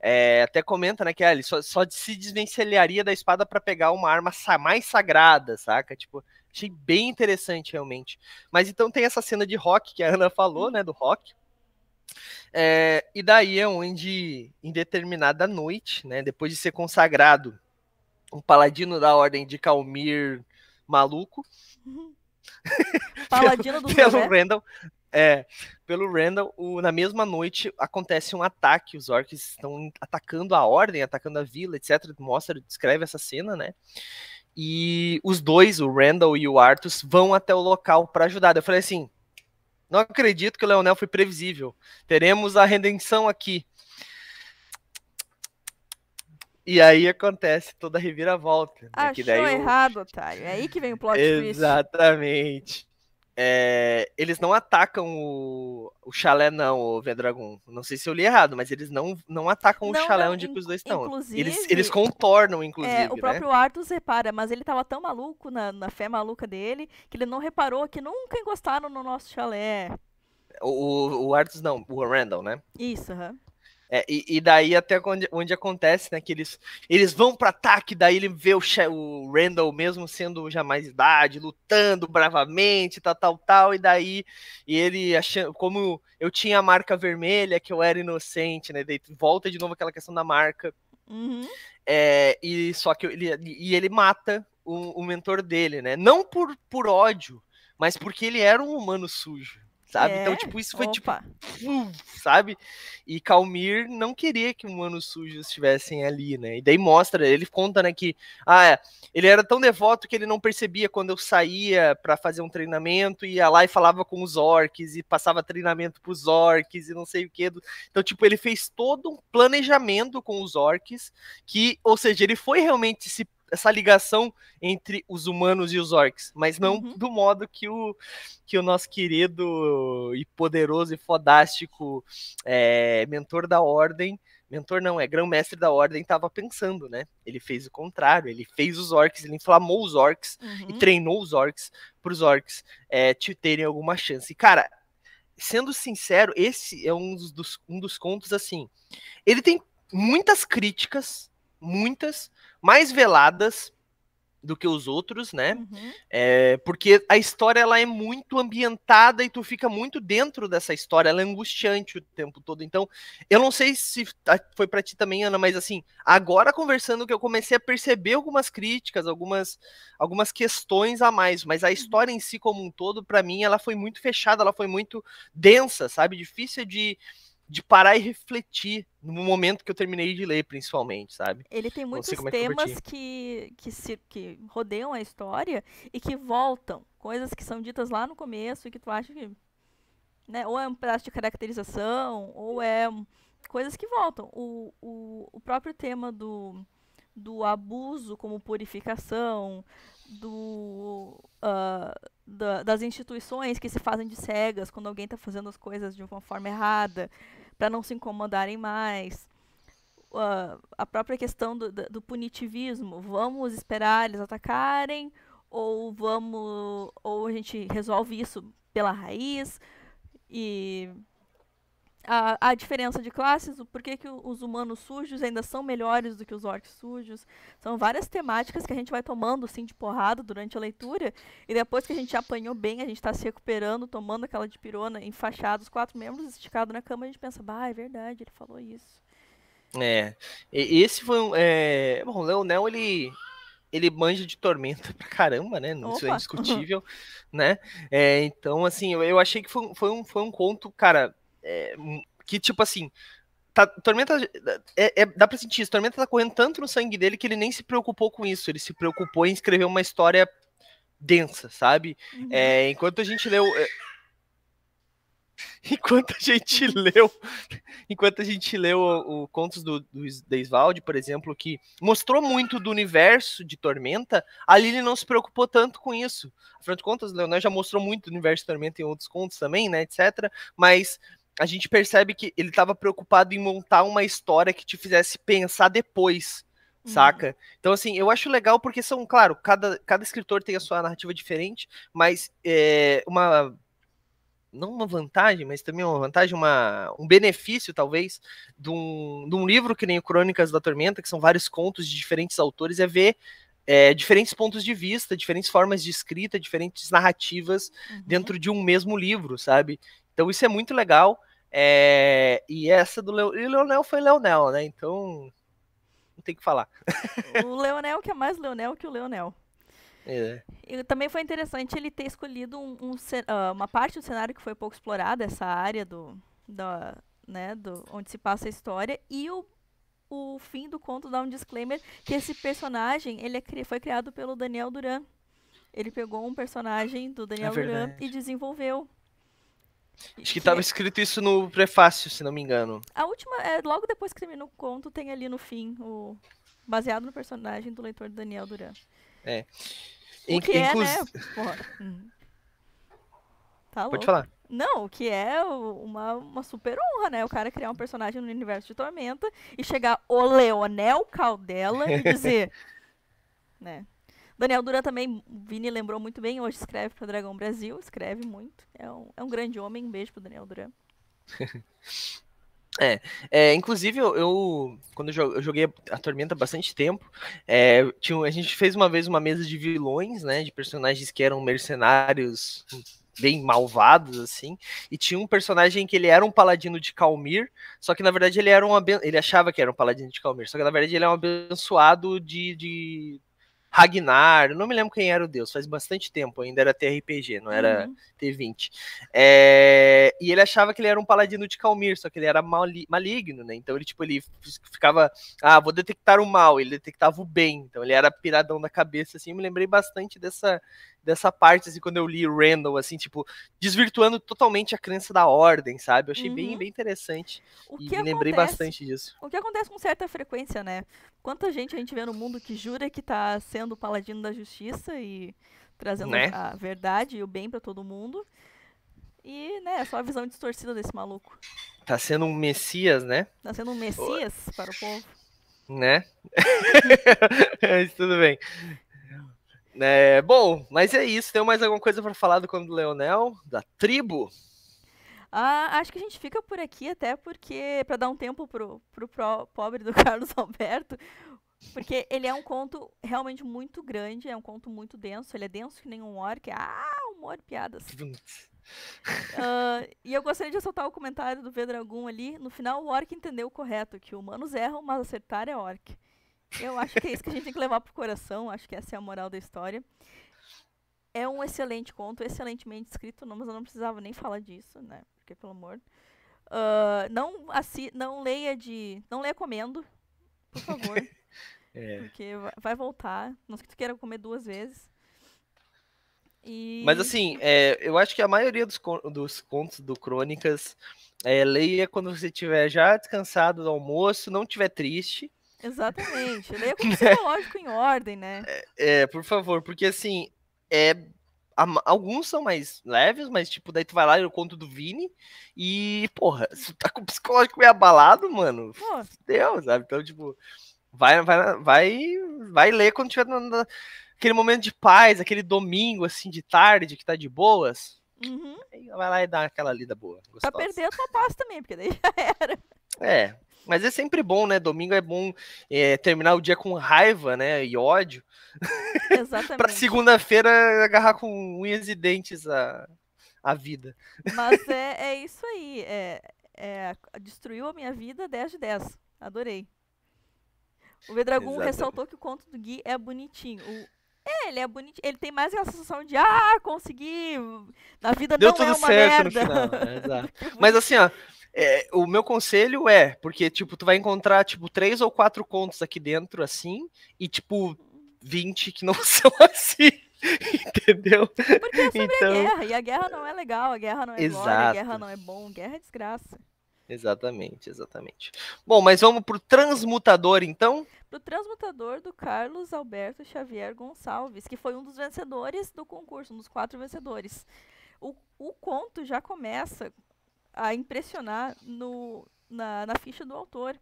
É, até comenta, né, que ah, ele só, só se desvencilharia da espada para pegar uma arma mais sagrada, saca? Tipo, achei bem interessante realmente. Mas então tem essa cena de rock que a Ana falou, né? Do rock. É, e daí é onde, em determinada noite, né, depois de ser consagrado um paladino da ordem de Calmir maluco. Paladino do pelo Randall, é, pelo Randall, o, na mesma noite acontece um ataque, os orcs estão atacando a ordem, atacando a vila, etc. Mostra, descreve essa cena, né? E os dois, o Randall e o Artus, vão até o local para ajudar. Eu falei assim: não acredito que o Leonel foi previsível. Teremos a redenção aqui. E aí acontece toda a reviravolta. Né? Achou daí o... errado, otário. É aí que vem o plot twist. Exatamente. É, eles não atacam o, o chalé, não, o Vendragon. Não sei se eu li errado, mas eles não, não atacam não, o chalé não, onde os dois estão. Eles, eles contornam, é, inclusive. É, o né? próprio Arthur repara, mas ele tava tão maluco na, na fé maluca dele que ele não reparou que nunca encostaram no nosso chalé. O, o, o Arthur não, o Randall, né? Isso, aham. Uhum. É, e, e, daí até onde, onde, acontece, né? Que eles, eles vão para ataque, daí ele vê o, o Randall mesmo sendo já mais idade, lutando bravamente, tal, tal, tal, e daí e ele achando, como eu tinha a marca vermelha, que eu era inocente, né? Daí volta de novo aquela questão da marca. Uhum. É, e só que ele, e ele mata o, o mentor dele, né? Não por, por ódio, mas porque ele era um humano sujo sabe? Então, é? Então, tipo, isso foi tipo, Opa. tipo, sabe? E Calmir não queria que humanos sujos estivessem ali, né? E daí mostra, ele conta, né, que ah, é, ele era tão devoto que ele não percebia quando eu saía para fazer um treinamento, ia lá e falava com os orcs e passava treinamento pros orcs e não sei o que. Então, tipo, ele fez todo um planejamento com os orcs que, ou seja, ele foi realmente se essa ligação entre os humanos e os orcs, mas não uhum. do modo que o, que o nosso querido e poderoso e fodástico é, mentor da ordem, mentor não, é grão-mestre da ordem, estava pensando, né? Ele fez o contrário, ele fez os orcs, ele inflamou os orcs uhum. e treinou os orcs para os orcs é, te terem alguma chance. E, cara, sendo sincero, esse é um dos, um dos contos, assim, ele tem muitas críticas, muitas, mais veladas do que os outros, né? Uhum. É, porque a história ela é muito ambientada e tu fica muito dentro dessa história, ela é angustiante o tempo todo. Então, eu não sei se tá, foi para ti também, Ana, mas assim, agora conversando que eu comecei a perceber algumas críticas, algumas algumas questões a mais, mas a uhum. história em si como um todo, para mim, ela foi muito fechada, ela foi muito densa, sabe? Difícil de de parar e refletir no momento que eu terminei de ler, principalmente, sabe? Ele tem muitos é temas que, que, se, que rodeiam a história e que voltam. Coisas que são ditas lá no começo e que tu acha que. Né, ou é um pedaço de caracterização, ou é coisas que voltam. O, o, o próprio tema do, do abuso como purificação, do, uh, da, das instituições que se fazem de cegas quando alguém está fazendo as coisas de uma forma errada, para não se incomodarem mais. Uh, a própria questão do, do, punitivismo. Vamos esperar eles atacarem ou vamos ou a gente resolve isso pela raiz e a, a, diferença de classes, o porquê que os humanos sujos ainda são melhores do que os orcs sujos. São várias temáticas que a gente vai tomando assim de porrada durante a leitura, e depois que a gente apanhou bem, a gente está se recuperando, tomando aquela de pirona, enfaixado, os quatro membros esticados na cama, a gente pensa, bah, é verdade, ele falou isso. É, esse foi um... É... Bom, o Leonel, ele ele manja de tormenta pra caramba, né? Isso é indiscutível, né? É, então, assim, eu, eu achei que foi, foi, um, foi um conto, cara, é, que, tipo assim, tá, Tormenta. É, é, dá pra sentir isso. Tormenta tá correndo tanto no sangue dele que ele nem se preocupou com isso. Ele se preocupou em escrever uma história densa, sabe? Uhum. É, enquanto a gente leu. É, enquanto a gente leu, enquanto a gente leu o, o contos do, do Deisvalde, por exemplo, que mostrou muito do universo de Tormenta, ali ele não se preocupou tanto com isso. Afinal de contas, Leonel já mostrou muito do universo de Tormenta em outros contos também, né, etc. Mas a gente percebe que ele estava preocupado em montar uma história que te fizesse pensar depois, uhum. saca? Então, assim, eu acho legal porque são, claro, cada, cada escritor tem a sua narrativa diferente, mas é, uma. Não uma vantagem, mas também uma vantagem, uma, um benefício, talvez, de um, de um livro que nem o Crônicas da Tormenta, que são vários contos de diferentes autores, é ver é, diferentes pontos de vista, diferentes formas de escrita, diferentes narrativas uhum. dentro de um mesmo livro, sabe? Então isso é muito legal. É, e essa do Leonel. E Leonel foi Leonel, né? Então. Não tem que falar. o Leonel que é mais Leonel que o Leonel. É. E também foi interessante ele ter escolhido um, um, ah, uma parte do cenário que foi pouco explorada, essa área do, né, do onde se passa a história, e o, o fim do conto dá um disclaimer que esse personagem ele é, foi criado pelo Daniel Duran. Ele pegou um personagem do Daniel é Duran e desenvolveu. Acho que estava escrito isso no prefácio, se não me engano. A última, é, logo depois que termina o conto, tem ali no fim, o baseado no personagem do leitor Daniel Duran. É. o que inclu... é, né? Porra. Hum. Tá louco. falar. Não, o que é uma, uma super honra, né? O cara criar um personagem no universo de Tormenta e chegar o Leonel Caldela e dizer... né? Daniel Duran também, Vini lembrou muito bem, hoje escreve para Dragão Brasil, escreve muito. É um, é um grande homem, um beijo pro Daniel Duran. É, é, inclusive eu, eu quando eu joguei a Tormenta há bastante tempo, é, tinha, a gente fez uma vez uma mesa de vilões, né, de personagens que eram mercenários bem malvados assim, e tinha um personagem que ele era um paladino de Calmir, só que na verdade ele era um ele achava que era um paladino de Calmir, só que na verdade ele é um abençoado de, de Ragnar, não me lembro quem era o deus, faz bastante tempo, ainda era TRPG, não era uhum. T20. É, e ele achava que ele era um paladino de Calmir, só que ele era mali maligno, né? Então ele, tipo, ele ficava, ah, vou detectar o mal, ele detectava o bem, então ele era piradão da cabeça, assim, eu me lembrei bastante dessa, dessa parte, assim, quando eu li Randall, assim, tipo, desvirtuando totalmente a crença da ordem, sabe? Eu achei uhum. bem, bem interessante. O e me lembrei bastante disso. O que acontece com certa frequência, né? Quanta gente a gente vê no mundo que jura que tá sendo o paladino da justiça e trazendo né? a verdade e o bem para todo mundo. E, né, é só a visão distorcida desse maluco. Tá sendo um messias, né? Tá sendo um messias Pô. para o povo. Né? Mas tudo bem. É, bom, mas é isso. Tem mais alguma coisa para falar do Conde Leonel? Da tribo? Ah, acho que a gente fica por aqui até porque para dar um tempo pro, pro, pro pobre do Carlos Alberto, porque ele é um conto realmente muito grande, é um conto muito denso, ele é denso que nenhum orc. Ah, humor, piadas. uh, e eu gostaria de soltar o comentário do Vedragun ali. No final, o orc entendeu o correto, que humanos erram, mas acertar é orc. Eu acho que é isso que a gente tem que levar pro coração, acho que essa é a moral da história. É um excelente conto, excelentemente escrito, não, mas eu não precisava nem falar disso, né? Porque, pelo amor. Uh, não, assi não leia de. Não leia comendo, por favor. é. Porque vai voltar. Não sei que tu queira comer duas vezes. E... Mas assim, é, eu acho que a maioria dos, dos contos do Crônicas é, leia quando você estiver já descansado do almoço, não estiver triste Exatamente. Leia é com o né? psicológico em ordem, né? É, é, por favor, porque assim, é alguns são mais leves, mas tipo, daí tu vai lá e eu conto do Vini e, porra, se tá com o psicológico meio abalado, mano, Nossa. Deus, sabe? Então, tipo, vai vai vai vai ler quando tiver aquele momento de paz, aquele domingo assim de tarde que tá de boas. Uhum. Vai lá e dá aquela lida boa. Gostosa. Pra perder a tua paz também, porque daí já era. É, mas é sempre bom, né? Domingo é bom é, terminar o dia com raiva, né? E ódio. Exatamente. para segunda-feira agarrar com unhas e dentes a, a vida. Mas é, é isso aí. É, é, destruiu a minha vida 10 de 10. Adorei. O Vedragun ressaltou que o conto do Gui é bonitinho. O, é, ele é bonitinho. Ele tem mais aquela sensação de, ah, consegui! Na vida Deu não tudo é uma certo merda. no final. É, Mas assim, ó, é, o meu conselho é, porque, tipo, tu vai encontrar, tipo, três ou quatro contos aqui dentro, assim, e, tipo, vinte que não são assim. Entendeu? Porque é sobre então... a guerra, e a guerra não é legal, a guerra não é boa a guerra não é bom, guerra é desgraça. Exatamente, exatamente. Bom, mas vamos pro transmutador então? Pro transmutador do Carlos Alberto Xavier Gonçalves, que foi um dos vencedores do concurso, um dos quatro vencedores. O, o conto já começa a impressionar no, na, na ficha do autor.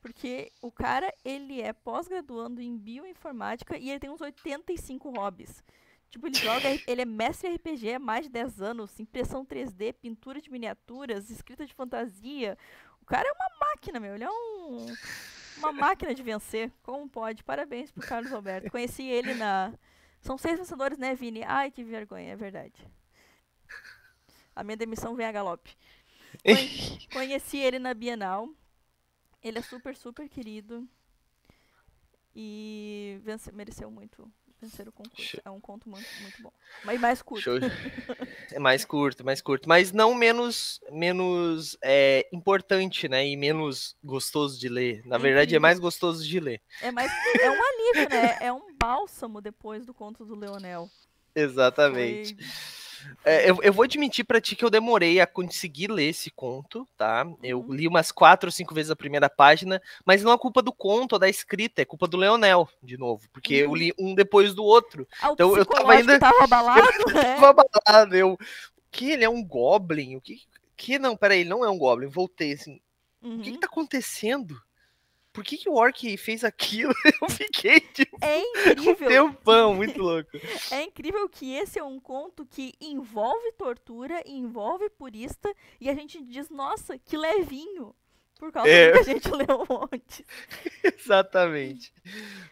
Porque o cara, ele é pós-graduando em bioinformática e ele tem uns 85 hobbies. Tipo, ele joga, ele é mestre RPG há mais de 10 anos, impressão 3D, pintura de miniaturas, escrita de fantasia. O cara é uma máquina, meu. Ele é um, uma máquina de vencer. Como pode? Parabéns pro Carlos Alberto. Conheci ele na. São seis vencedores, né, Vini? Ai, que vergonha, é verdade. A minha demissão vem a galope. conheci ele na Bienal. Ele é super, super querido. E vence, mereceu muito vencer o concurso. Show. É um conto muito, muito bom. Mas mais curto. É mais curto, mais curto. Mas não menos, menos é, importante, né? E menos gostoso de ler. Na verdade, é mais gostoso de ler. É, mais, é um alívio, né? É um bálsamo depois do conto do Leonel. Exatamente. Foi é, eu, eu vou admitir para ti que eu demorei a conseguir ler esse conto, tá? Eu uhum. li umas quatro ou cinco vezes a primeira página, mas não é culpa do conto da escrita, é culpa do Leonel, de novo, porque uhum. eu li um depois do outro. Ah, então eu tava ainda. Né? Tava abalado, eu tava abalado. Eu... Que ele é um goblin? O que. Que não, peraí, ele não é um goblin, voltei assim. Uhum. O que, que uhum. tá acontecendo? por que, que o Orc fez aquilo? Eu fiquei tipo, é incrível. um tempão, muito louco. é incrível que esse é um conto que envolve tortura, envolve purista, e a gente diz, nossa, que levinho. Por causa é. que a gente leu um monte. Exatamente.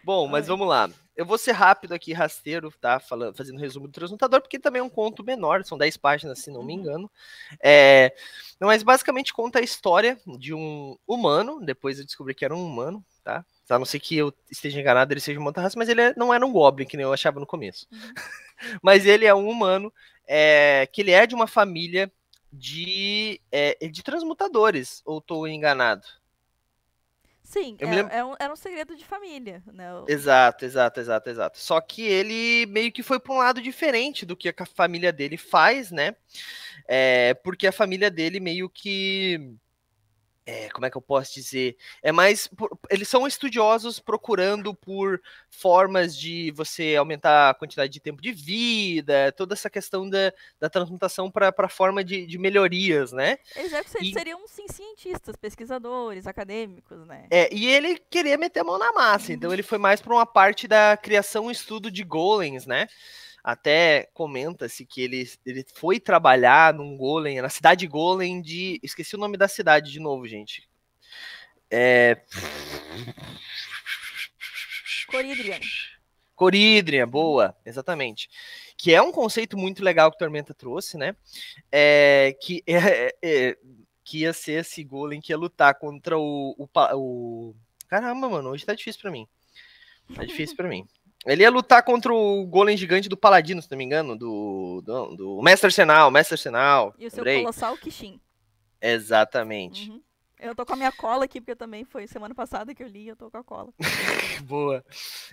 Bom, mas Ai. vamos lá. Eu vou ser rápido aqui, rasteiro, tá? Falando, fazendo resumo do Transmutador, porque também é um conto menor, são 10 páginas, se não me uhum. engano. É, mas basicamente conta a história de um humano, depois eu descobri que era um humano, tá? A não ser que eu esteja enganado, ele seja um monta raça, mas ele é, não era um goblin, que nem eu achava no começo. Uhum. mas ele é um humano, é, que ele é de uma família de, é, de transmutadores, ou estou enganado? Sim, é, lembro... é, um, era um segredo de família, né? Exato, exato, exato, exato. Só que ele meio que foi para um lado diferente do que a família dele faz, né? É, porque a família dele meio que é, como é que eu posso dizer? É mais. Por, eles são estudiosos procurando por formas de você aumentar a quantidade de tempo de vida, toda essa questão da, da transmutação para forma de, de melhorias, né? Eles seriam sim, cientistas, pesquisadores, acadêmicos, né? É, e ele queria meter a mão na massa, então uhum. ele foi mais para uma parte da criação e estudo de golems, né? Até comenta-se que ele, ele foi trabalhar num golem, na cidade golem de. Esqueci o nome da cidade de novo, gente. É. Coridrian. Coridrian, uhum. boa, exatamente. Que é um conceito muito legal que Tormenta trouxe, né? É, que, é, é, que ia ser esse golem que ia lutar contra o, o, o... Caramba, mano, hoje tá difícil para mim. Tá difícil para mim. Ele ia lutar contra o golem gigante do Paladino, se não me engano, do, do, do Mestre Arsenal, Mestre Arsenal. E o seu Colossal Kishin. Exatamente. Uhum. Eu tô com a minha cola aqui, porque também foi semana passada que eu li, eu tô com a cola. Boa.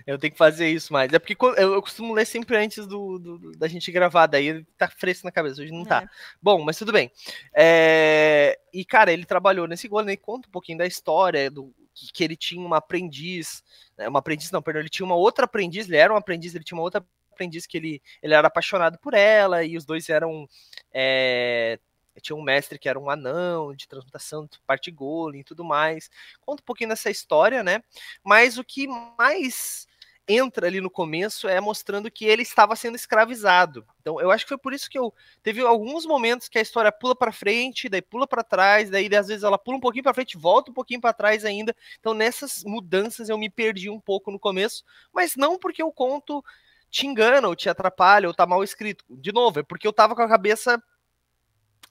Eu tenho que fazer isso mais. É porque eu costumo ler sempre antes do, do da gente gravar, daí tá fresco na cabeça, hoje não tá. é. tá. Bom, mas tudo bem. É... E, cara, ele trabalhou nesse golem, conta um pouquinho da história, do que ele tinha uma aprendiz é, uma aprendiz, não, perdão, ele tinha uma outra aprendiz, ele era um aprendiz, ele tinha uma outra aprendiz que ele, ele era apaixonado por ela, e os dois eram. É, tinha um mestre que era um anão de transmutação, parte golem e tudo mais. Conta um pouquinho dessa história, né? Mas o que mais entra ali no começo é mostrando que ele estava sendo escravizado. Então, eu acho que foi por isso que eu teve alguns momentos que a história pula para frente, daí pula para trás, daí às vezes ela pula um pouquinho para frente, volta um pouquinho para trás ainda. Então, nessas mudanças eu me perdi um pouco no começo, mas não porque o conto te engana ou te atrapalha ou tá mal escrito. De novo, é porque eu tava com a cabeça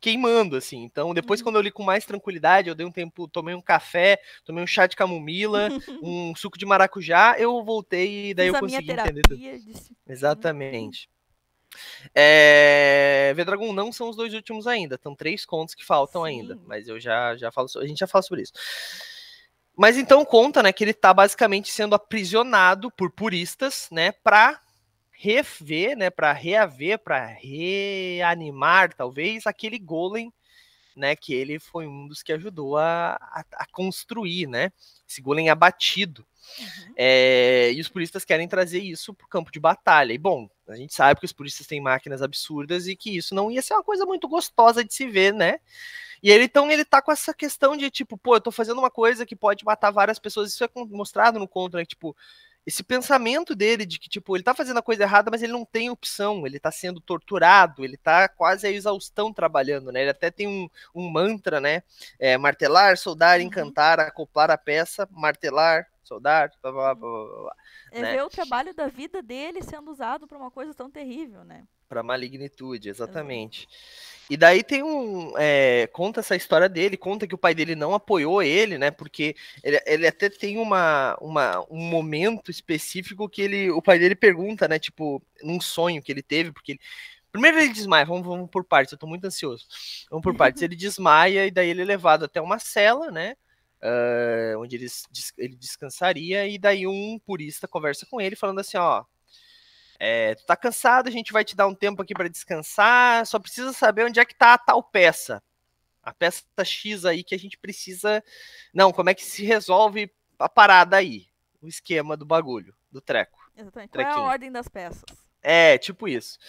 queimando, assim. Então, depois, uhum. quando eu li com mais tranquilidade, eu dei um tempo, tomei um café, tomei um chá de camomila, um suco de maracujá, eu voltei e daí Fiz eu consegui terapia, entender tudo. Disse... Exatamente. É... Eh, Vedragon não são os dois últimos ainda, estão três contos que faltam Sim. ainda, mas eu já, já falo, a gente já fala sobre isso. Mas então conta, né, que ele está basicamente sendo aprisionado por puristas, né, para rever, né, para reaver, para reanimar, talvez, aquele golem, né, que ele foi um dos que ajudou a, a, a construir, né, esse golem abatido. Uhum. É, e os puristas querem trazer isso para o campo de batalha. E, bom, a gente sabe que os puristas têm máquinas absurdas e que isso não ia ser uma coisa muito gostosa de se ver, né? E ele, então, ele tá com essa questão de, tipo, pô, eu tô fazendo uma coisa que pode matar várias pessoas. Isso é mostrado no conto, né? Tipo, esse pensamento dele de que, tipo, ele tá fazendo a coisa errada, mas ele não tem opção, ele tá sendo torturado, ele tá quase a exaustão trabalhando, né? Ele até tem um, um mantra, né? É, martelar, soldar, uhum. encantar, acoplar a peça, martelar, soldar, blá, blá, blá, blá, blá É né? ver o trabalho da vida dele sendo usado pra uma coisa tão terrível, né? para malignitude, exatamente. Uhum. E daí tem um. É, conta essa história dele, conta que o pai dele não apoiou ele, né? Porque ele, ele até tem uma, uma, um momento específico que ele. O pai dele pergunta, né? Tipo, num sonho que ele teve, porque ele, Primeiro ele desmaia, vamos, vamos por partes, eu tô muito ansioso. Vamos por partes. Ele desmaia e daí ele é levado até uma cela, né? Uh, onde ele, ele descansaria, e daí um purista conversa com ele, falando assim: ó, é, tu tá cansado, a gente vai te dar um tempo aqui para descansar, só precisa saber onde é que tá a tal peça. A peça X aí que a gente precisa. Não, como é que se resolve a parada aí? O esquema do bagulho, do treco. Exatamente. Trequinho. Qual é a ordem das peças? É, tipo isso.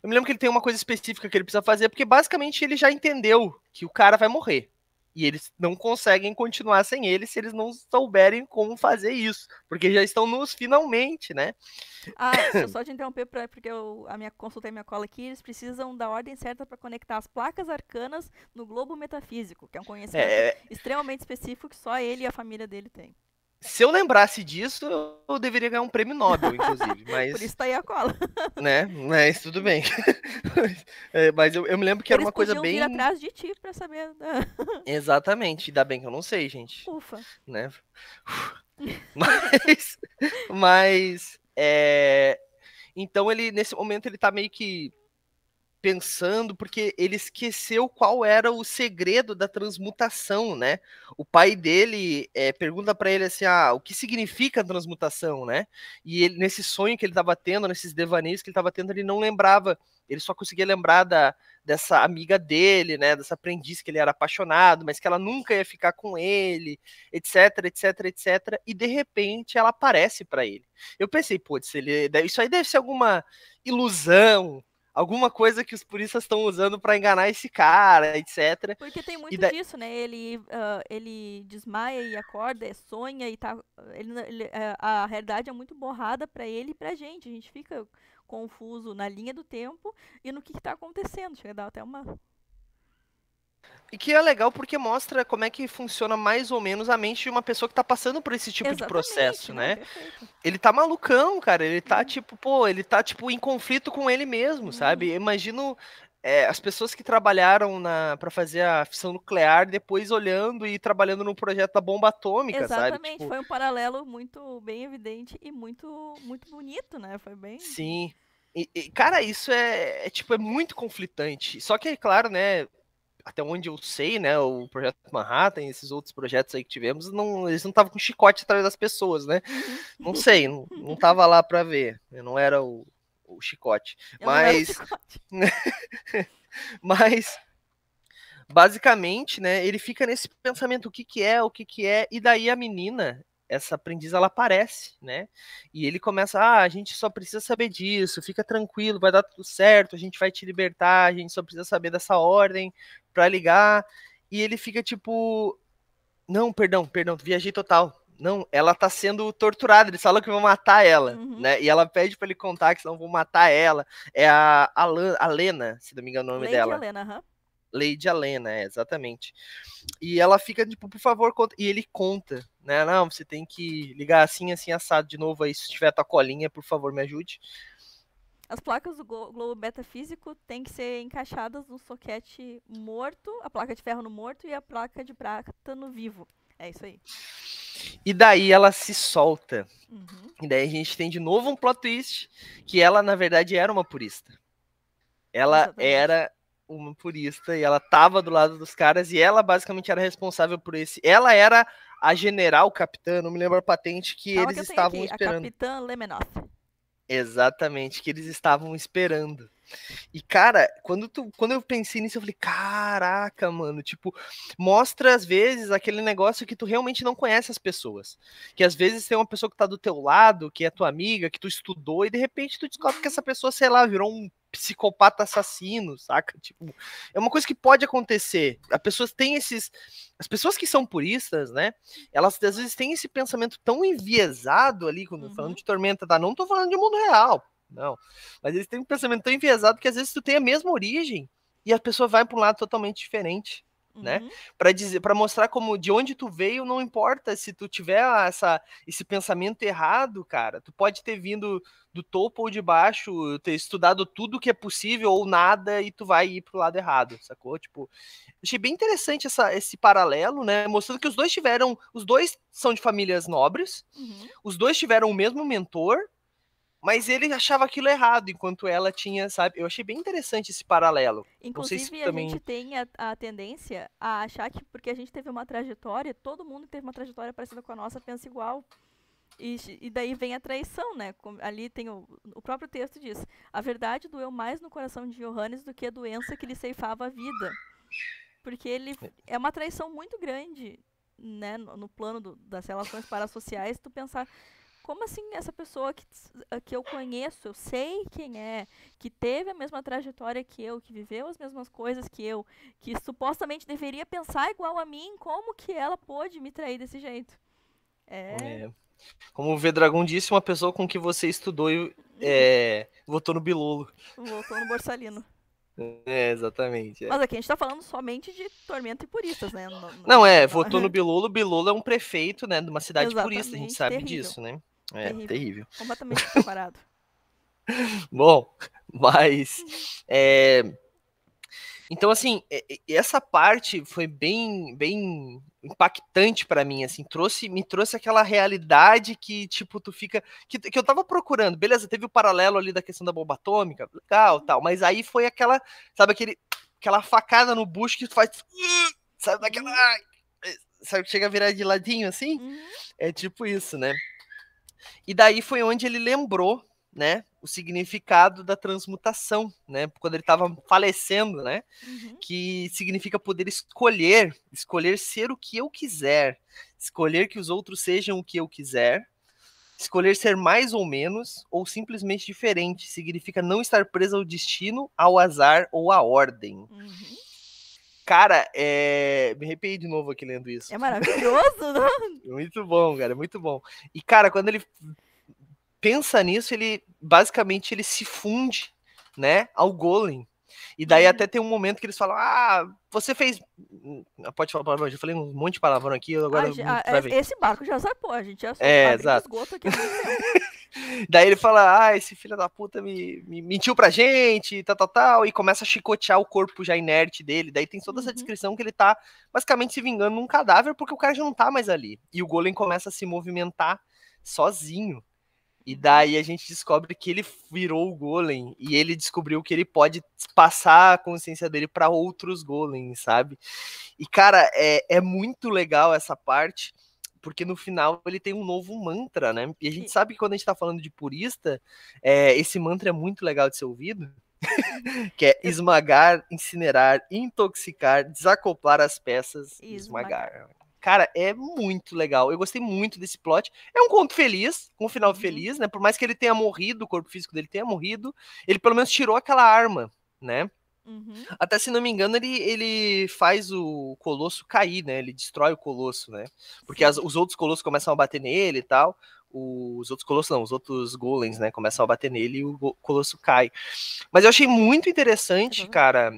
Eu me lembro que ele tem uma coisa específica que ele precisa fazer, porque basicamente ele já entendeu que o cara vai morrer. E eles não conseguem continuar sem ele se eles não souberem como fazer isso. Porque já estão nos finalmente, né? Ah, deixa eu só te interromper, pra, porque eu a minha, consultei é minha cola aqui. Eles precisam da ordem certa para conectar as placas arcanas no globo metafísico, que é um conhecimento é... é. extremamente específico que só ele e a família dele têm. Se eu lembrasse disso, eu deveria ganhar um prêmio Nobel, inclusive. Mas, Por isso tá aí a cola. Né? Mas tudo bem. é, mas eu, eu, me lembro que Eles era uma coisa bem. Vir atrás de ti pra saber. Né? Exatamente. Ainda bem que eu não sei, gente. Ufa. Né? Mas. mas é... Então ele, nesse momento, ele tá meio que pensando, porque ele esqueceu qual era o segredo da transmutação, né? O pai dele é, pergunta para ele assim, ah, o que significa a transmutação, né? E ele, nesse sonho que ele estava tendo, nesses devaneios que ele estava tendo, ele não lembrava, ele só conseguia lembrar da, dessa amiga dele, né? Dessa aprendiz que ele era apaixonado, mas que ela nunca ia ficar com ele, etc, etc, etc. E de repente ela aparece para ele. Eu pensei, pô, isso aí deve ser alguma ilusão, alguma coisa que os puristas estão usando para enganar esse cara, etc. Porque tem muito da... disso, né? Ele, uh, ele desmaia e acorda, é, sonha e tá. Ele, ele, é, a realidade é muito borrada para ele e pra gente. A gente fica confuso na linha do tempo e no que, está acontecendo. Chega a dar até uma e que é legal porque mostra como é que funciona mais ou menos a mente de uma pessoa que tá passando por esse tipo Exatamente, de processo, né? Perfeito. Ele tá malucão, cara. Ele tá uhum. tipo, pô, ele tá tipo em conflito com ele mesmo, uhum. sabe? Imagino é, as pessoas que trabalharam para fazer a fissão nuclear, depois olhando e trabalhando no projeto da bomba atômica, Exatamente, sabe? Tipo... foi um paralelo muito bem evidente e muito, muito bonito, né? Foi bem. Sim. E, e, cara, isso é, é, tipo é muito conflitante. Só que, é claro, né? até onde eu sei, né, o projeto Manhattan, esses outros projetos aí que tivemos, não, eles não estavam com chicote atrás das pessoas, né? Uhum. Não sei, não, não tava lá para ver. Eu né, não era o, o chicote. Eu mas chicote. mas basicamente, né, ele fica nesse pensamento o que que é, o que que é, e daí a menina, essa aprendiz ela aparece, né? E ele começa, ah, a gente só precisa saber disso, fica tranquilo, vai dar tudo certo, a gente vai te libertar, a gente só precisa saber dessa ordem para ligar. E ele fica tipo, não, perdão, perdão, viajei total. Não, ela tá sendo torturada, eles falam que vão matar ela, uhum. né? E ela pede para ele contar que senão vão matar ela. É a, a, a Lena, se não me engano o nome Lady dela. Lena uhum. Lady Alena, é, exatamente. E ela fica, tipo, por favor, conta. E ele conta, né? Não, você tem que ligar assim, assim, assado de novo aí. Se tiver tua colinha, por favor, me ajude. As placas do globo metafísico têm que ser encaixadas no soquete morto, a placa de ferro no morto e a placa de prata no vivo. É isso aí. E daí ela se solta. Uhum. E daí a gente tem de novo um plot twist que ela, na verdade, era uma purista. Ela Exatamente. era uma purista e ela tava do lado dos caras e ela basicamente era responsável por esse. Ela era a general capitã, não me lembro a patente que Fala eles que estavam aqui, esperando. A capitã Lemenoff. Exatamente, que eles estavam esperando. E, cara, quando, tu, quando eu pensei nisso, eu falei, caraca, mano, tipo, mostra às vezes aquele negócio que tu realmente não conhece as pessoas. Que às vezes tem uma pessoa que tá do teu lado, que é tua amiga, que tu estudou, e de repente tu descobre que essa pessoa, sei lá, virou um psicopata assassino, saca? Tipo, é uma coisa que pode acontecer. As pessoas têm esses. As pessoas que são puristas, né? Elas às vezes têm esse pensamento tão enviesado ali, quando uhum. falando de tormenta, tá? Não tô falando de mundo real, não. Mas eles têm um pensamento tão enviesado que às vezes tu tem a mesma origem e a pessoa vai para um lado totalmente diferente. Né, uhum. Né? Para dizer, para mostrar como de onde tu veio, não importa se tu tiver essa, esse pensamento errado, cara. Tu pode ter vindo do topo ou de baixo, ter estudado tudo que é possível ou nada e tu vai ir pro lado errado, sacou? Tipo, achei bem interessante essa, esse paralelo, né? Mostrando que os dois tiveram, os dois são de famílias nobres, uhum. os dois tiveram o mesmo mentor, mas ele achava aquilo errado, enquanto ela tinha, sabe? Eu achei bem interessante esse paralelo. Inclusive, se a também... gente tem a, a, tendência a achar que porque a gente teve uma trajetória, todo mundo teve uma trajetória parecida com a nossa, pensa igual. E, e daí vem a traição, né? Ali tem o, o próprio texto diz: A verdade doeu mais no coração de Johannes do que a doença que lhe ceifava a vida. Porque ele é, é uma traição muito grande, né? No, no plano do, das relações parasociais, tu pensar como assim essa pessoa que, que eu conheço, eu sei quem é, que teve a mesma trajetória que eu, que viveu as mesmas coisas que eu, que supostamente deveria pensar igual a mim, como que ela pôde me trair desse jeito? É. é. Como o V-Dragão disse, uma pessoa com que você estudou e é, votou no Bilolo. Votou no Borsalino. É, exatamente. É. Mas aqui a gente tá falando somente de tormento e puristas, né? No, no... Não, é, votou no Bilolo, Bilolo é um prefeito, né, de uma cidade exatamente, purista, a gente sabe terrível. disso, né? É, terrível. terrível. Completamente preparado Bom, mas. É... Então, assim, essa parte foi bem, bem impactante para mim, assim, trouxe, me trouxe aquela realidade que, tipo, tu fica, que, que eu tava procurando, beleza, teve o um paralelo ali da questão da bomba atômica, legal, uhum. tal, mas aí foi aquela, sabe, aquele, aquela facada no bucho que tu faz, sabe, daquela, uhum. sabe, chega a virar de ladinho, assim, uhum. é tipo isso, né? E daí foi onde ele lembrou, né, o significado da transmutação, né, quando ele estava falecendo, né, uhum. que significa poder escolher, escolher ser o que eu quiser, escolher que os outros sejam o que eu quiser, escolher ser mais ou menos ou simplesmente diferente, significa não estar preso ao destino, ao azar ou à ordem. Uhum. Cara, é... me arrepiei de novo aqui lendo isso. É maravilhoso, não? muito bom, cara, muito bom. E, cara, quando ele pensa nisso, ele basicamente ele se funde, né, ao Golem. E daí uhum. até tem um momento que eles falam: Ah, você fez. Ah, pode falar palavrão, eu falei um monte de palavrão aqui, agora. Ah, já, ah, é, esse barco já pô, a gente já é, exato. esgoto aqui. Daí ele fala: Ah, esse filho da puta me, me mentiu pra gente, tal, tal, tal, e começa a chicotear o corpo já inerte dele. Daí tem toda essa uhum. descrição que ele tá basicamente se vingando num cadáver porque o cara já não tá mais ali. E o Golem começa a se movimentar sozinho. E uhum. daí a gente descobre que ele virou o Golem e ele descobriu que ele pode passar a consciência dele para outros Golems, sabe? E cara, é, é muito legal essa parte porque no final ele tem um novo mantra, né? E a gente sabe que quando a gente está falando de purista, é, esse mantra é muito legal de ser ouvido. que é esmagar, incinerar, intoxicar, desacoplar as peças e esmagar. Cara, é muito legal. Eu gostei muito desse plot. É um conto feliz, com um final uhum. feliz, né? Por mais que ele tenha morrido, o corpo físico dele tenha morrido, ele pelo menos tirou aquela arma, né? Uhum. Até se não me engano, ele, ele faz o Colosso cair, né? Ele destrói o Colosso, né? Porque as, os outros Colossos começam a bater nele e tal. Os outros Colossos não, os outros Golems, né? Começam a bater nele e o Colosso cai. Mas eu achei muito interessante, uhum. cara.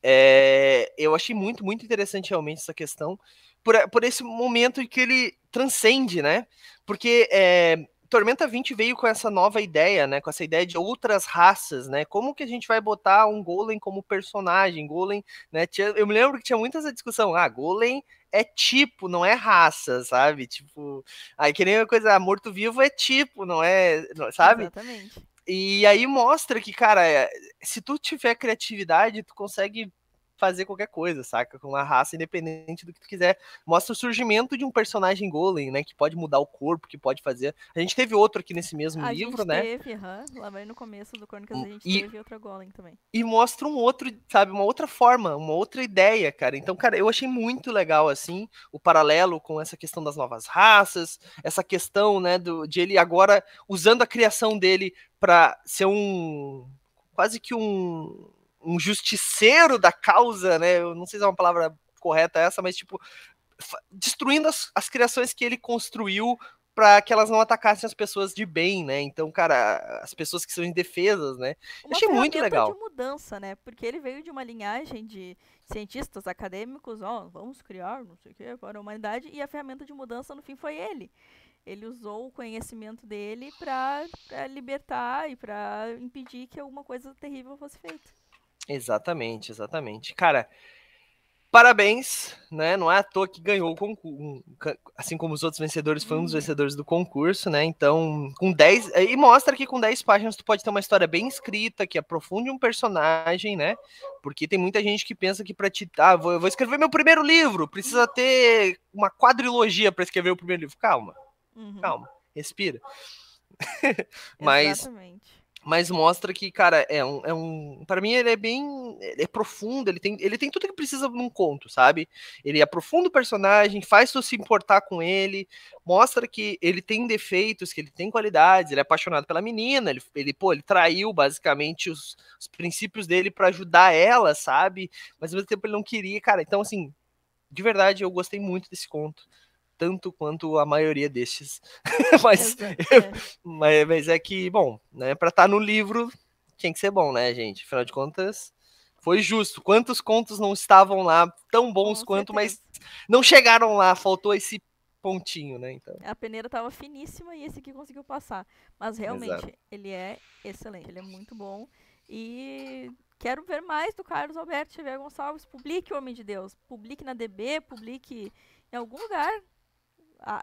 É, eu achei muito, muito interessante realmente essa questão. Por, por esse momento em que ele transcende, né? Porque é, Tormenta 20 veio com essa nova ideia, né? Com essa ideia de outras raças, né? Como que a gente vai botar um Golem como personagem? Golem, né? Tinha, eu me lembro que tinha muita essa discussão. Ah, Golem é tipo, não é raça, sabe? Tipo, aí que nem uma coisa, ah, morto-vivo é tipo, não é, sabe? Exatamente. E aí mostra que, cara, é, se tu tiver criatividade, tu consegue fazer qualquer coisa, saca? Com uma raça independente do que tu quiser. Mostra o surgimento de um personagem golem, né? Que pode mudar o corpo, que pode fazer. A gente teve outro aqui nesse mesmo a livro, né? Teve, uhum. lá vai no começo do Crônicas hum, a gente e, teve outro golem também. E mostra um outro, sabe, uma outra forma, uma outra ideia, cara. Então, cara, eu achei muito legal assim o paralelo com essa questão das novas raças, essa questão, né, do, de ele agora usando a criação dele para ser um quase que um um justiceiro da causa, né? Eu não sei se é uma palavra correta essa, mas tipo destruindo as, as criações que ele construiu para que elas não atacassem as pessoas de bem, né? Então, cara, as pessoas que são indefesas, né? Uma achei muito legal. de mudança, né? Porque ele veio de uma linhagem de cientistas acadêmicos, ó, vamos criar, não sei o quê, para a humanidade, e a ferramenta de mudança no fim foi ele. Ele usou o conhecimento dele para libertar e para impedir que alguma coisa terrível fosse feita. Exatamente, exatamente. Cara, parabéns, né? Não é à toa que ganhou o concurso, assim como os outros vencedores, foi um dos uhum. vencedores do concurso, né? Então, com 10, e mostra que com 10 páginas tu pode ter uma história bem escrita, que aprofunde um personagem, né? Porque tem muita gente que pensa que para te, ah, vou, vou escrever meu primeiro livro, precisa ter uma quadrilogia para escrever o primeiro livro. Calma. Uhum. Calma, respira. Mas Exatamente mas mostra que, cara, é um, é um para mim ele é bem, ele é profundo, ele tem, ele tem tudo que precisa num conto, sabe? Ele aprofunda o personagem, faz tu se importar com ele, mostra que ele tem defeitos, que ele tem qualidades, ele é apaixonado pela menina, ele, ele pô, ele traiu basicamente os, os princípios dele para ajudar ela, sabe? Mas ao mesmo tempo ele não queria, cara. Então assim, de verdade eu gostei muito desse conto tanto quanto a maioria destes. mas, é. mas, mas, é que, bom, né, para estar tá no livro tinha que ser bom, né, gente? Afinal de contas, foi justo. Quantos contos não estavam lá tão bons Com quanto, certeza. mas não chegaram lá, faltou esse pontinho, né? Então. A peneira tava finíssima e esse aqui conseguiu passar. Mas realmente, Exato. ele é excelente, ele é muito bom. E quero ver mais do Carlos Alberto Xavier Gonçalves. Publique Homem de Deus. Publique na DB, publique em algum lugar a,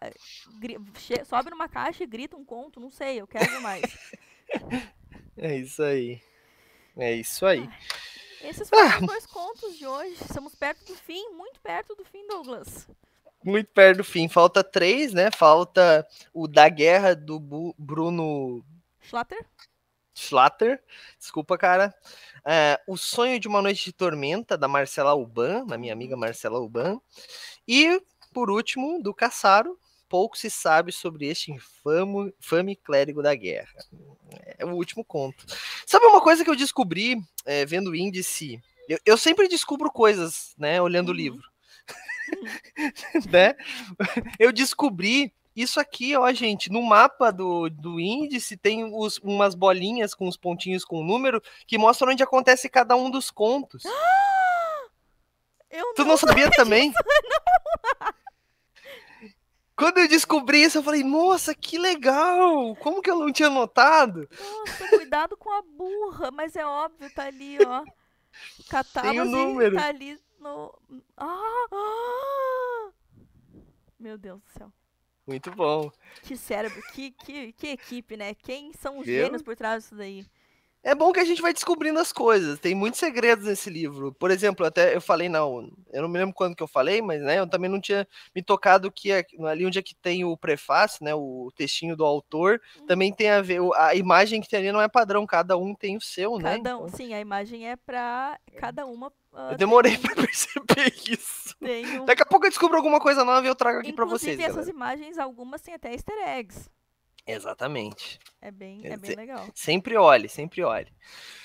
sobe numa caixa e grita um conto, não sei, eu quero mais. é isso aí. É isso aí. Ah, esses foram ah. os dois contos de hoje. Estamos perto do fim, muito perto do fim, Douglas. Muito perto do fim. Falta três, né? Falta o da guerra do Bu Bruno. Schlatter? Schlatter, desculpa, cara. É, o Sonho de uma Noite de Tormenta, da Marcela Uban, da minha amiga uhum. Marcela Uban. E por último, do Caçaro, pouco se sabe sobre este infame, infame clérigo da guerra. É o último conto. Sabe uma coisa que eu descobri é, vendo o índice? Eu, eu, sempre descubro coisas, né, olhando uhum. o livro. né? Eu descobri isso aqui, ó, gente, no mapa do, do índice tem os, umas bolinhas com os pontinhos com o número que mostram onde acontece cada um dos contos. Eu tu não, não sabia também? Não. Quando eu descobri isso, eu falei, nossa, que legal! Como que eu não tinha notado? Nossa, cuidado com a burra, mas é óbvio, tá ali, ó. Catábase um tá ali no. Ah, ah! Meu Deus do céu. Muito bom. Que cérebro, que, que, que equipe, né? Quem são os Meu? gênios por trás disso daí? É bom que a gente vai descobrindo as coisas. Tem muitos segredos nesse livro. Por exemplo, até eu falei, não, eu não me lembro quando que eu falei, mas né, eu também não tinha me tocado que é, ali onde é que tem o prefácio, né, o textinho do autor, também uhum. tem a ver, a imagem que tem ali não é padrão, cada um tem o seu, cada né? Cada um, então sim, a imagem é para cada uma Uh, eu demorei para perceber isso. Daqui a pouco eu descubro alguma coisa nova e eu trago aqui para vocês. Inclusive, essas galera. imagens, algumas têm até easter eggs. Exatamente. É bem, é bem legal. Sempre olhe, sempre olhe.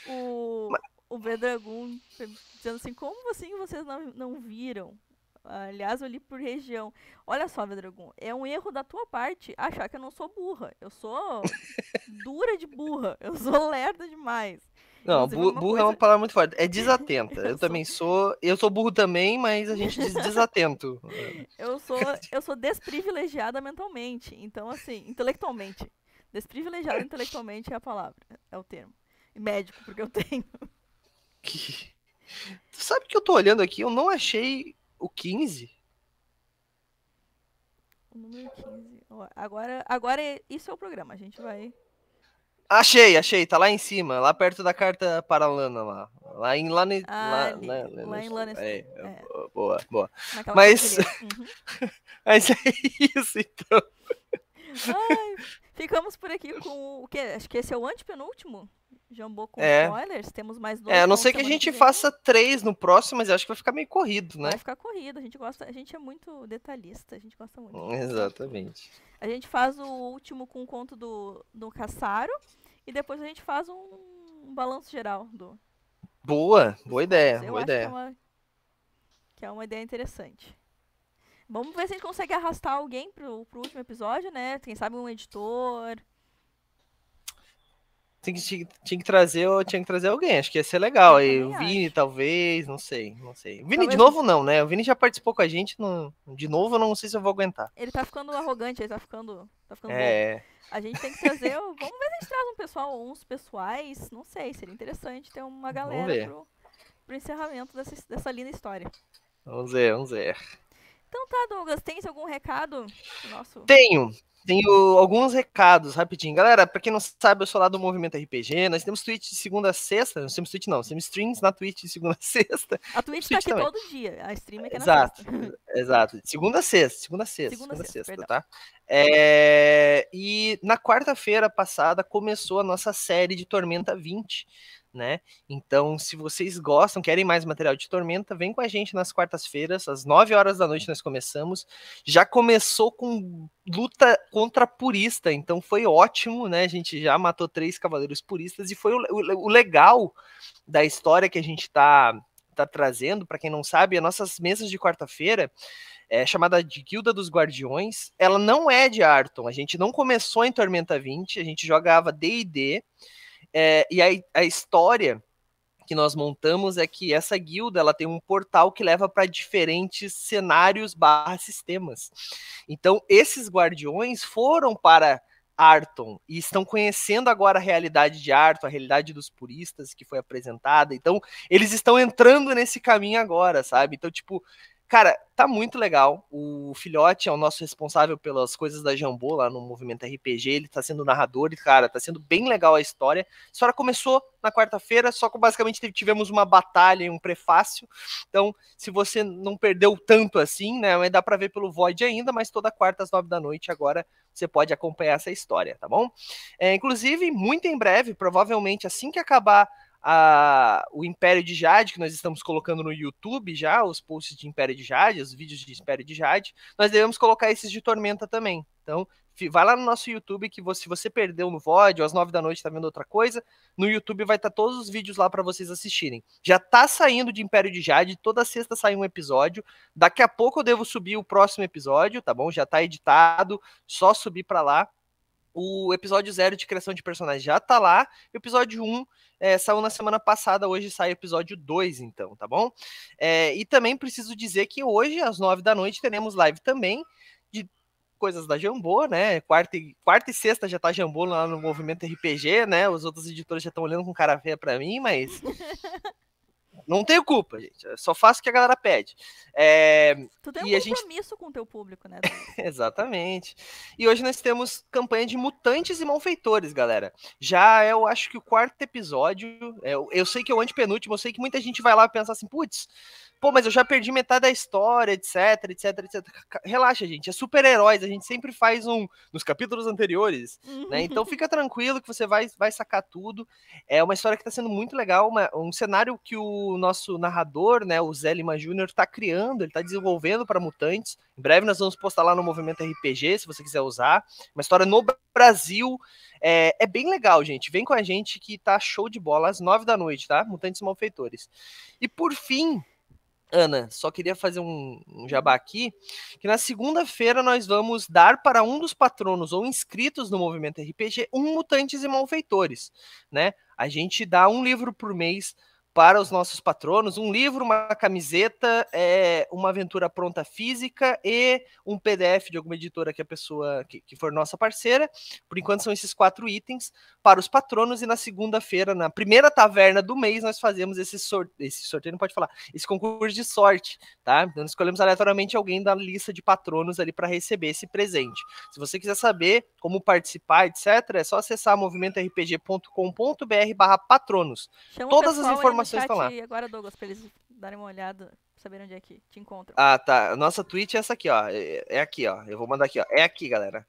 O, Mas... o Vedragun dizendo assim, como assim vocês não, não viram? Aliás, eu li por região. Olha só, vedragun é um erro da tua parte achar que eu não sou burra. Eu sou dura de burra. Eu sou lerda demais. Não, bu burro é coisa... é uma palavra muito forte. É desatenta. eu, eu também sou. Eu sou burro também, mas a gente diz desatento. eu sou, eu sou desprivilegiada mentalmente. Então, assim, intelectualmente. Desprivilegiada intelectualmente é a palavra, é o termo. Médico, porque eu tenho. Que... Sabe que eu tô olhando aqui? Eu não achei o 15. O número 15. Agora, agora é, isso é o programa. A gente vai Achei, achei, tá lá em cima, lá perto da carta para lana lá. Lá em Lane... Ah, lá, né, né, lá, lá, lá em Lannister. É, é. Boa, boa. Naquela mas... Uhum. mas é isso, então. Ai, ficamos por aqui com o que? Acho que esse é o antepenúltimo. Jambô com é. spoilers, temos mais dois. É, a não ser que a gente que faça três no próximo, mas acho que vai ficar meio corrido, né? Vai ficar corrido, a gente gosta, a gente é muito detalhista, a gente gosta muito. Hum, exatamente. A gente faz o último com o conto do, do Caçaro e depois a gente faz um, um balanço geral do. Boa, boa ideia, Eu boa ideia. Que é, uma, que é uma ideia interessante. Vamos ver se a gente consegue arrastar alguém pro, pro último episódio, né? Quem sabe um editor, tinha que, tinha que trazer, tinha que trazer alguém, acho que ia ser legal. Aí, o Vini, acho. talvez, não sei, não sei. Vini talvez de novo, não, né? O Vini já participou com a gente. No... De novo, eu não sei se eu vou aguentar. Ele tá ficando arrogante, ele tá ficando. Tá ficando é. Bom. A gente tem que trazer. vamos ver se a gente traz um pessoal, uns pessoais. Não sei, seria interessante ter uma galera pro, pro encerramento dessa, dessa linda história. Vamos ver, vamos ver. Então tá, Douglas, tens algum recado? Nosso... Tenho. Tenho alguns recados rapidinho. Galera, pra quem não sabe, eu sou lá do Movimento RPG. Nós temos Twitch de segunda a sexta. Não temos Twitch não, temos streams na Twitch de segunda a sexta. A Twitch, tá Twitch tá aqui também. todo dia. A stream é que é na Exato, exato. Segunda a sexta, segunda a sexta, segunda, segunda sexta, sexta tá? É... E na quarta-feira passada começou a nossa série de Tormenta 20 né? Então, se vocês gostam, querem mais material de Tormenta, vem com a gente nas quartas-feiras, às 9 horas da noite nós começamos. Já começou com luta contra purista, então foi ótimo, né? A gente já matou três cavaleiros puristas e foi o, o, o legal da história que a gente está tá trazendo, para quem não sabe, as nossas mesas de quarta-feira é chamada de Guilda dos Guardiões. Ela não é de Arton, a gente não começou em Tormenta 20, a gente jogava D&D, &D é, e a história que nós montamos é que essa guilda ela tem um portal que leva para diferentes cenários barra sistemas. Então, esses guardiões foram para Arton e estão conhecendo agora a realidade de Arton, a realidade dos puristas que foi apresentada. Então, eles estão entrando nesse caminho agora, sabe? Então, tipo, Cara, tá muito legal. O Filhote é o nosso responsável pelas coisas da Jambô lá no Movimento RPG. Ele tá sendo narrador e, cara, tá sendo bem legal a história. A história começou na quarta-feira, só que basicamente tivemos uma batalha e um prefácio. Então, se você não perdeu tanto assim, né? Dá pra ver pelo Void ainda, mas toda quarta às nove da noite agora você pode acompanhar essa história, tá bom? É, inclusive, muito em breve, provavelmente assim que acabar a, o Império de Jade, que nós estamos colocando no YouTube já, os posts de Império de Jade, os vídeos de Império de Jade, nós devemos colocar esses de Tormenta também. Então, vai lá no nosso YouTube, que você, se você perdeu no VOD, ou às nove da noite tá vendo outra coisa, no YouTube vai estar tá todos os vídeos lá para vocês assistirem. Já tá saindo de Império de Jade, toda sexta sai um episódio, daqui a pouco eu devo subir o próximo episódio, tá bom? Já tá editado, só subir para lá o episódio 0 de criação de personagens já tá lá. O episódio 1 um, é, saiu na semana passada, hoje sai o episódio 2, então, tá bom? É, e também preciso dizer que hoje, às 9 da noite, teremos live também de coisas da Jambô, né? Quarta e, quarta e sexta já tá Jambô lá no movimento RPG, né? Os outros editores já estão olhando com cara feia pra mim, mas Não tenho culpa, gente. Eu só faço o que a galera pede. É, tu tem um compromisso gente... com o teu público, né? Exatamente. E hoje nós temos campanha de mutantes e malfeitores, galera. Já é, eu acho que o quarto episódio. É, eu sei que é o antepenúltimo, eu sei que muita gente vai lá e pensa assim, putz, pô, mas eu já perdi metade da história, etc, etc, etc. Relaxa, gente, é super-heróis, a gente sempre faz um nos capítulos anteriores, né? Uhum. Então fica tranquilo que você vai, vai sacar tudo. É uma história que tá sendo muito legal, uma, um cenário que o nosso narrador, né, o Zé Lima Júnior, tá criando, ele tá desenvolvendo para mutantes. Em breve nós vamos postar lá no Movimento RPG, se você quiser usar. Uma história no Brasil. É, é, bem legal, gente. Vem com a gente que tá show de bola às nove da noite, tá? Mutantes Malfeitores. E por fim, Ana, só queria fazer um, um jabá uhum. aqui, que na segunda-feira nós vamos dar para um dos patronos ou inscritos no Movimento RPG um Mutantes e Malfeitores, né? A gente dá um livro por mês para os nossos patronos um livro, uma camiseta, é, uma aventura pronta física e um PDF de alguma editora que a pessoa que, que for nossa parceira. Por enquanto são esses quatro itens para os patronos e na segunda-feira, na primeira taverna do mês, nós fazemos esse, sor esse sorteio, não pode falar, esse concurso de sorte, tá? Então escolhemos aleatoriamente alguém da lista de patronos ali para receber esse presente. Se você quiser saber como participar, etc, é só acessar movimentorpg.com.br/patronos. Todas as informações informações estão lá. agora, Douglas, pra eles darem uma olhada, saber onde é que te encontram. Ah, tá. Nossa Twitch é essa aqui, ó. É, é aqui, ó. Eu vou mandar aqui, ó. É aqui, galera.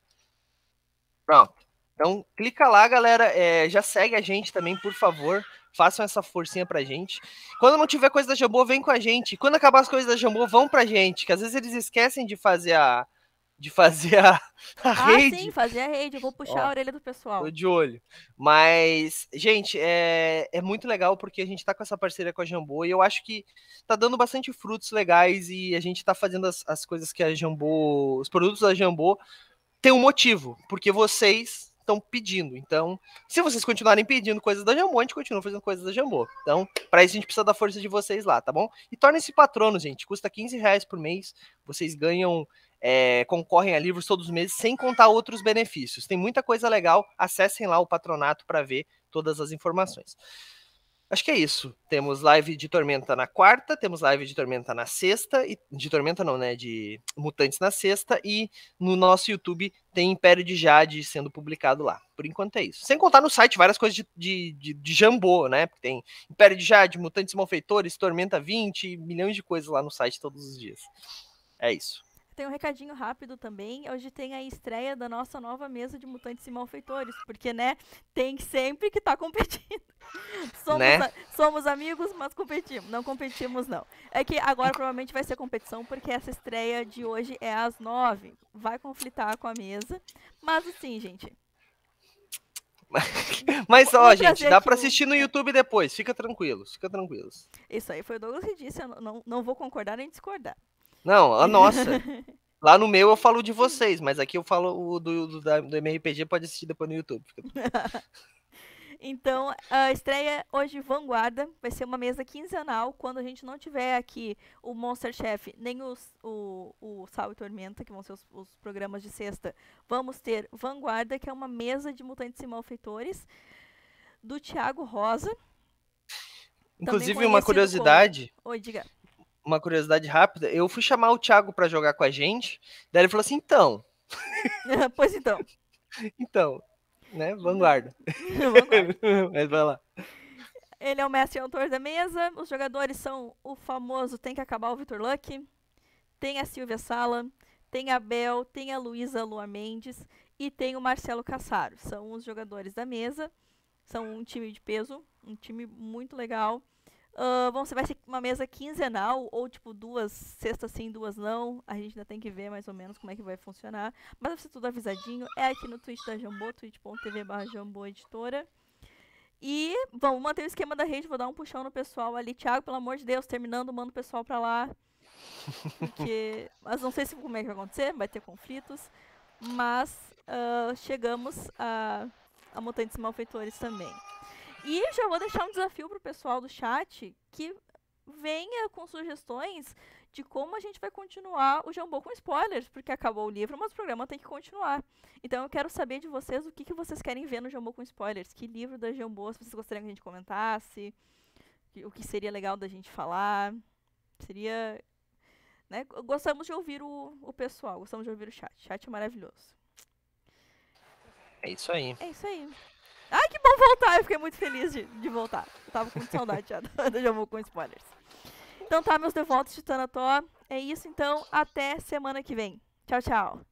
Pronto. Então, clica lá, galera. É, já segue a gente também, por favor. Façam essa forcinha pra gente. Quando não tiver coisa da Jambô, vem com a gente. Quando acabar as coisas da Jambô, vão pra gente. Que às vezes eles esquecem de fazer a, de fazer a, a ah, rede. sim, fazer a rede. Eu vou puxar Ó, a orelha do pessoal. Tô de olho. Mas, gente, é, é muito legal porque a gente tá com essa parceria com a Jambô e eu acho que tá dando bastante frutos legais e a gente tá fazendo as, as coisas que a Jambô, os produtos da Jambô tem um motivo, porque vocês estão pedindo. Então, se vocês continuarem pedindo coisas da Jambô, a gente continua fazendo coisas da Jambô. Então, para isso a gente precisa da força de vocês lá, tá bom? E torne se patrono, gente. Custa 15 reais por mês. Vocês ganham é, concorrem a livros todos os meses, sem contar outros benefícios. Tem muita coisa legal, acessem lá o patronato para ver todas as informações. Acho que é isso. Temos live de Tormenta na quarta, temos live de Tormenta na sexta, e, de Tormenta não, né? De Mutantes na sexta, e no nosso YouTube tem Império de Jade sendo publicado lá. Por enquanto é isso. Sem contar no site várias coisas de, de, de, de jambô, né? tem Império de Jade, Mutantes Malfeitores, Tormenta 20, milhões de coisas lá no site todos os dias. É isso tem um recadinho rápido também. Hoje tem a estreia da nossa nova mesa de mutantes e malfeitores, porque, né, tem sempre que tá competindo. Somos, né? a, somos amigos, mas competimos. Não competimos, não. É que agora provavelmente vai ser competição, porque essa estreia de hoje é às nove. Vai conflitar com a mesa. Mas assim, gente, Mas ó, gente, dá para assistir no é. YouTube depois. Fica tranquilos, fica tranquilos. Isso aí foi o Douglas que disse, eu não, não vou concordar nem discordar. Não, a nossa. Lá no meu eu falo de vocês, mas aqui eu falo o do, do, do MRPG, pode assistir depois no YouTube. então, a estreia hoje Vanguarda vai ser uma mesa quinzenal, quando a gente não tiver aqui o Monster Chef, nem os, o, o Sal e Tormenta, que vão ser os, os programas de sexta. Vamos ter Vanguarda, que é uma mesa de mutantes e malfeitores, do Thiago Rosa. Inclusive, uma curiosidade. Como... Oi, diga uma curiosidade rápida, eu fui chamar o Thiago para jogar com a gente, daí ele falou assim, então. pois então. então, né, vanguarda. Mas vai lá. Ele é o mestre e autor da mesa, os jogadores são o famoso tem que acabar o Vitor Luck, tem a Silvia Sala, tem a Bel, tem a Luísa Lua Mendes e tem o Marcelo Cassaro. São os jogadores da mesa, são um time de peso, um time muito legal. Uh, bom, você vai ser uma mesa quinzenal, ou tipo duas sextas sim, duas não. A gente ainda tem que ver mais ou menos como é que vai funcionar. Mas vai ser tudo avisadinho. É aqui no Twitch da Jambô, twitch.tv Jambô Editora. E vamos manter o esquema da rede, vou dar um puxão no pessoal ali. Thiago, pelo amor de Deus, terminando, manda o pessoal pra lá. Porque. Mas não sei se como é que vai acontecer, vai ter conflitos. Mas uh, chegamos a, a mutantes malfeitores também. E já vou deixar um desafio pro pessoal do chat que venha com sugestões de como a gente vai continuar o Jambô com spoilers, porque acabou o livro, mas o programa tem que continuar. Então eu quero saber de vocês o que, que vocês querem ver no Jambô com spoilers. Que livro da Jambô vocês gostariam que a gente comentasse? o que seria legal da gente falar? Seria. Né? Gostamos de ouvir o, o pessoal, gostamos de ouvir o chat. Chat é maravilhoso. É isso aí. É isso aí. Ai, que bom voltar! Eu fiquei muito feliz de, de voltar. Eu tava com saudade já do Jamu com spoilers. Então tá, meus devotos de Tanató. É isso então. Até semana que vem. Tchau, tchau.